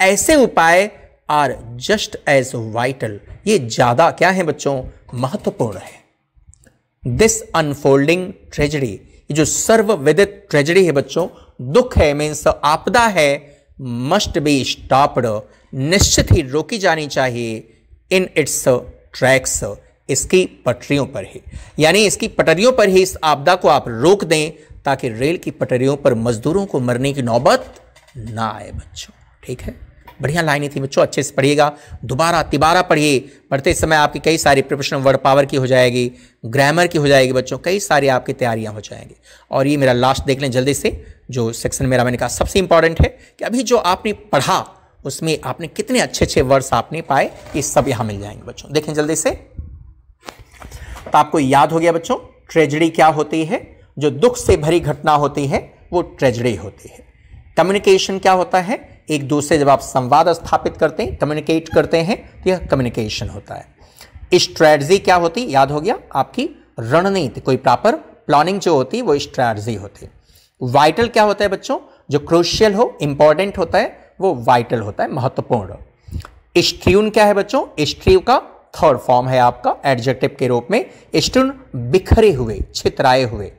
ऐसे उपाय आर जस्ट एज वाइटल ये ज़्यादा क्या है बच्चों महत्वपूर्ण है दिस अनफोल्डिंग ट्रेजडी ये जो सर्व विदित ट्रेजडी है बच्चों दुख है मीन्स आपदा है मस्ट बी स्टॉप्ड निश्चित ही रोकी जानी चाहिए इन इट्स ट्रैक्स इसकी पटरियों पर ही यानी इसकी पटरियों पर ही इस आपदा को आप रोक दें ताकि रेल की पटरियों पर मजदूरों को मरने की नौबत ना आए बच्चों ठीक है बढ़िया लाइनें थी बच्चों अच्छे से पढ़िएगा दोबारा तिबारा पढ़िए पढ़ते समय आपकी कई सारी प्रिपरेशन वर्ड पावर की हो जाएगी ग्रामर की हो जाएगी बच्चों कई सारी आपकी तैयारियां हो जाएंगी और ये मेरा लास्ट देख लें जल्दी से जो सेक्शन मेरा मैंने कहा सबसे इंपॉर्टेंट है कि अभी जो आपने पढ़ा उसमें आपने कितने अच्छे अच्छे वर्ड्स आपने पाए ये सब यहाँ मिल जाएंगे बच्चों देखें जल्दी से तो आपको याद हो गया बच्चों ट्रेजडी क्या होती है जो दुख से भरी घटना होती है वो ट्रेजडी होती है कम्युनिकेशन क्या होता है एक दूसरे जब आप संवाद स्थापित करते हैं कम्युनिकेट करते हैं तो यह कम्युनिकेशन होता है स्ट्रैटी क्या होती याद हो गया आपकी रणनीति कोई प्रॉपर प्लानिंग जो होती है वो स्ट्रैटी होती है वाइटल क्या होता है बच्चों जो क्रोशियल हो इंपॉर्टेंट होता है वो वाइटल होता है महत्वपूर्ण स्ट्रीन क्या है बच्चों स्ट्रीव का थर्ड फॉर्म है आपका एडजेक्टिव के रूप में स्ट्रून बिखरे हुए छितराए हुए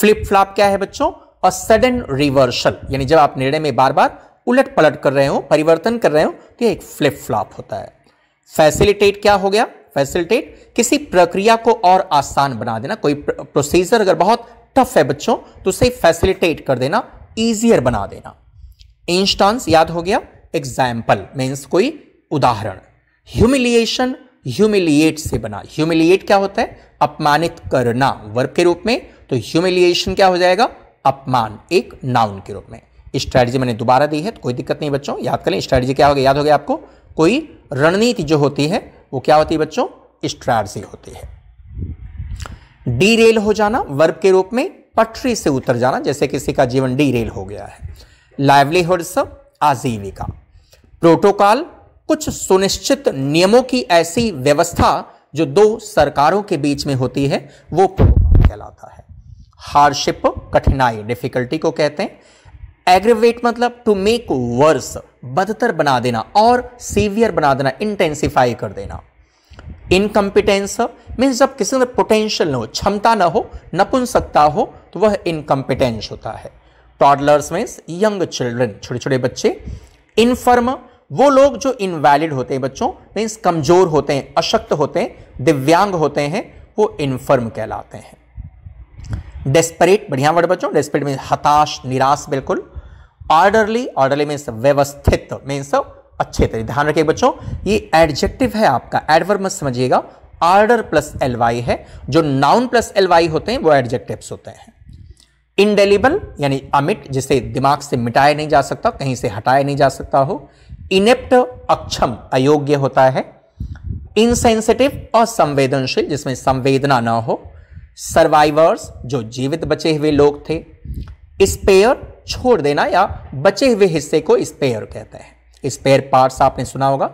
फ्लिप फ्लॉप क्या है बच्चों और सडन रिवर्सल यानी जब आप निर्णय में बार बार उलट पलट कर रहे हो परिवर्तन कर रहे हो तो एक फ्लिप फ्लॉप होता है फैसिलिटेट क्या हो गया फैसिलिटेट किसी प्रक्रिया को और आसान बना देना कोई प्रोसीजर अगर बहुत टफ है बच्चों तो उसे फैसिलिटेट कर देना ईजियर बना देना इंस्टांस याद हो गया एग्जाम्पल मीन्स कोई उदाहरण ह्यूमिलिएशन ह्यूमिलिएट से बना ह्यूमिलिएट क्या होता है अपमानित करना वर्ब के रूप में तो ह्यूमिलिएशन क्या हो जाएगा अपमान एक नाउन के रूप में स्ट्रैटेजी मैंने दोबारा दी है तो कोई दिक्कत नहीं बच्चों याद करें स्ट्रैटेजी क्या हो गया याद हो गया आपको कोई रणनीति जो होती है वो क्या होती है बच्चों स्ट्रैटेजी होती है डी रेल हो जाना वर्ब के रूप में पटरी से उतर जाना जैसे किसी का जीवन डी रेल हो गया है लाइवलीहुड सब आजीविका प्रोटोकॉल कुछ सुनिश्चित नियमों की ऐसी व्यवस्था जो दो सरकारों के बीच में होती है वो प्रोटोकॉल कहलाता है हार्डशिप कठिनाई डिफिकल्टी को कहते हैं एग्रीवेट मतलब टू मेक वर्स बदतर बना देना और सीवियर बना देना इंटेंसिफाई कर देना इनकम्पिटेंस मीन्स जब किसी में पोटेंशियल ना हो क्षमता ना हो नपुंसकता हो तो वह इनकम्पिटेंस होता है टॉडलर्स मीन्स यंग चिल्ड्रन छोटे छोटे बच्चे इनफर्म वो लोग जो इनवैलिड होते हैं बच्चों मीन्स कमजोर होते हैं अशक्त होते हैं दिव्यांग होते हैं वो इनफर्म कहलाते हैं डेस्परेट बढ़िया वर्ड बच्चों डेस्परेट मीन्स हताश निराश बिल्कुल ऑर्डरली ऑर्डरली मीन्स व्यवस्थित मीन्स अच्छे तरीके ध्यान रखिए बच्चों ये एडजेक्टिव है आपका एडवर्ब मत समझिएगा ऑर्डर प्लस एल वाई है जो नाउन प्लस एल वाई होते हैं वो एडजेक्टिव्स होते हैं इनडेलिबल यानी अमिट जिसे दिमाग से मिटाया नहीं जा सकता कहीं से हटाया नहीं जा सकता हो इनेप्ट अक्षम अयोग्य होता है इनसेंसिटिव और संवेदनशील जिसमें संवेदना ना हो सर्वाइवर्स जो जीवित बचे हुए लोग थे स्पेयर छोड़ देना या बचे हुए हिस्से को स्पेयर कहते हैं स्पेयर पार्ट्स आपने सुना होगा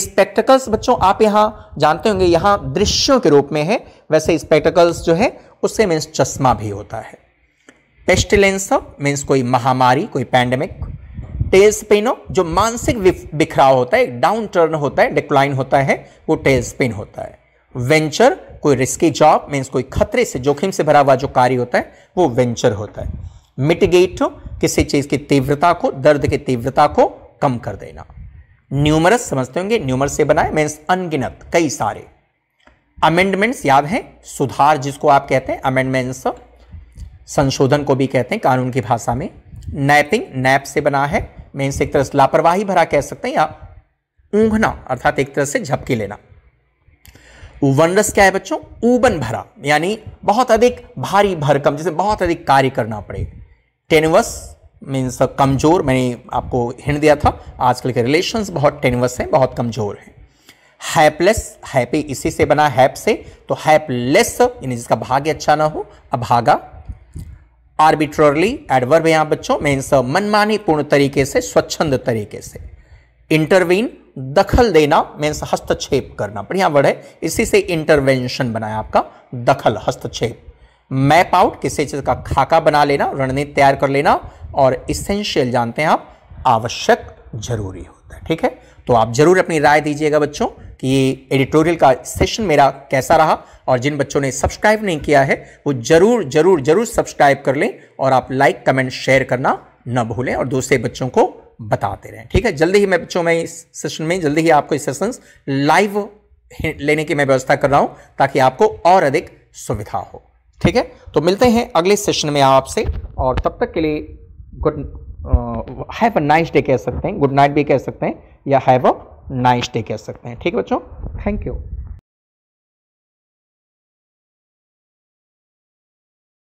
स्पेक्टिकल्स बच्चों आप यहां जानते होंगे यहां दृश्यों के रूप में है वैसे स्पेक्टिकल्स जो है उससे मीन्स चश्मा भी होता है पेस्टिलेंस मीन्स कोई महामारी कोई पैंडेमिक टेल्स पेनो जो मानसिक बिखराव होता है डाउन टर्न होता है डिक्लाइन होता है वो टेल्स पेन होता है वेंचर कोई रिस्की जॉब मीन्स कोई खतरे से जोखिम से भरा हुआ जो कार्य होता है वो वेंचर होता है मिटिगेट किसी चीज़ की तीव्रता को दर्द की तीव्रता को कम कर देना न्यूमरस समझते होंगे न्यूमरस से बनाए मीन्स अनगिनत कई सारे अमेंडमेंट्स याद हैं सुधार जिसको आप कहते हैं अमेंडमेंट्स संशोधन को भी कहते हैं कानून की भाषा में नैपिंग नैप से बना है मीन्स एक तरह से लापरवाही भरा कह सकते हैं या ऊंघना अर्थात एक तरह से झपकी लेना वनरस क्या है बच्चों ऊबन भरा यानी बहुत अधिक भारी भरकम जिसे बहुत अधिक कार्य करना पड़े टेनवस मीन्स कमजोर मैंने आपको हिंट दिया था आजकल के रिलेशन बहुत टेनवस हैं बहुत कमजोर हैं हैपलेस हैपी इसी से बना हैप से तो हैपलेस यानी जिसका भाग्य अच्छा ना हो अभागा आर्बिट्ररली एडवर्ब यहाँ बच्चों मीन्स मनमानी पूर्ण तरीके से स्वच्छंद तरीके से इंटरवीन दखल देना मीन्स हस्तक्षेप करना बढ़िया वर्ड है इसी से इंटरवेंशन बनाया आपका दखल हस्तक्षेप मैप आउट किसी चीज का खाका बना लेना रणनीति तैयार कर लेना और इसेंशियल जानते हैं आप आवश्यक जरूरी होता है ठीक है तो आप जरूर अपनी राय दीजिएगा बच्चों कि ये एडिटोरियल का सेशन मेरा कैसा रहा और जिन बच्चों ने सब्सक्राइब नहीं किया है वो जरूर जरूर जरूर सब्सक्राइब कर लें और आप लाइक कमेंट शेयर करना न भूलें और दूसरे बच्चों को बताते रहें ठीक है जल्दी ही मैं बच्चों में इस सेशन में जल्दी ही आपको इस सेशन लाइव लेने की मैं व्यवस्था कर रहा हूँ ताकि आपको और अधिक सुविधा हो ठीक है तो मिलते हैं अगले सेशन में आपसे और तब तक के लिए good have a nice day कह सकते हैं गुड नाइट भी कह सकते हैं या हैव अ नाइस डे कह सकते हैं ठीक है बच्चों थैंक यू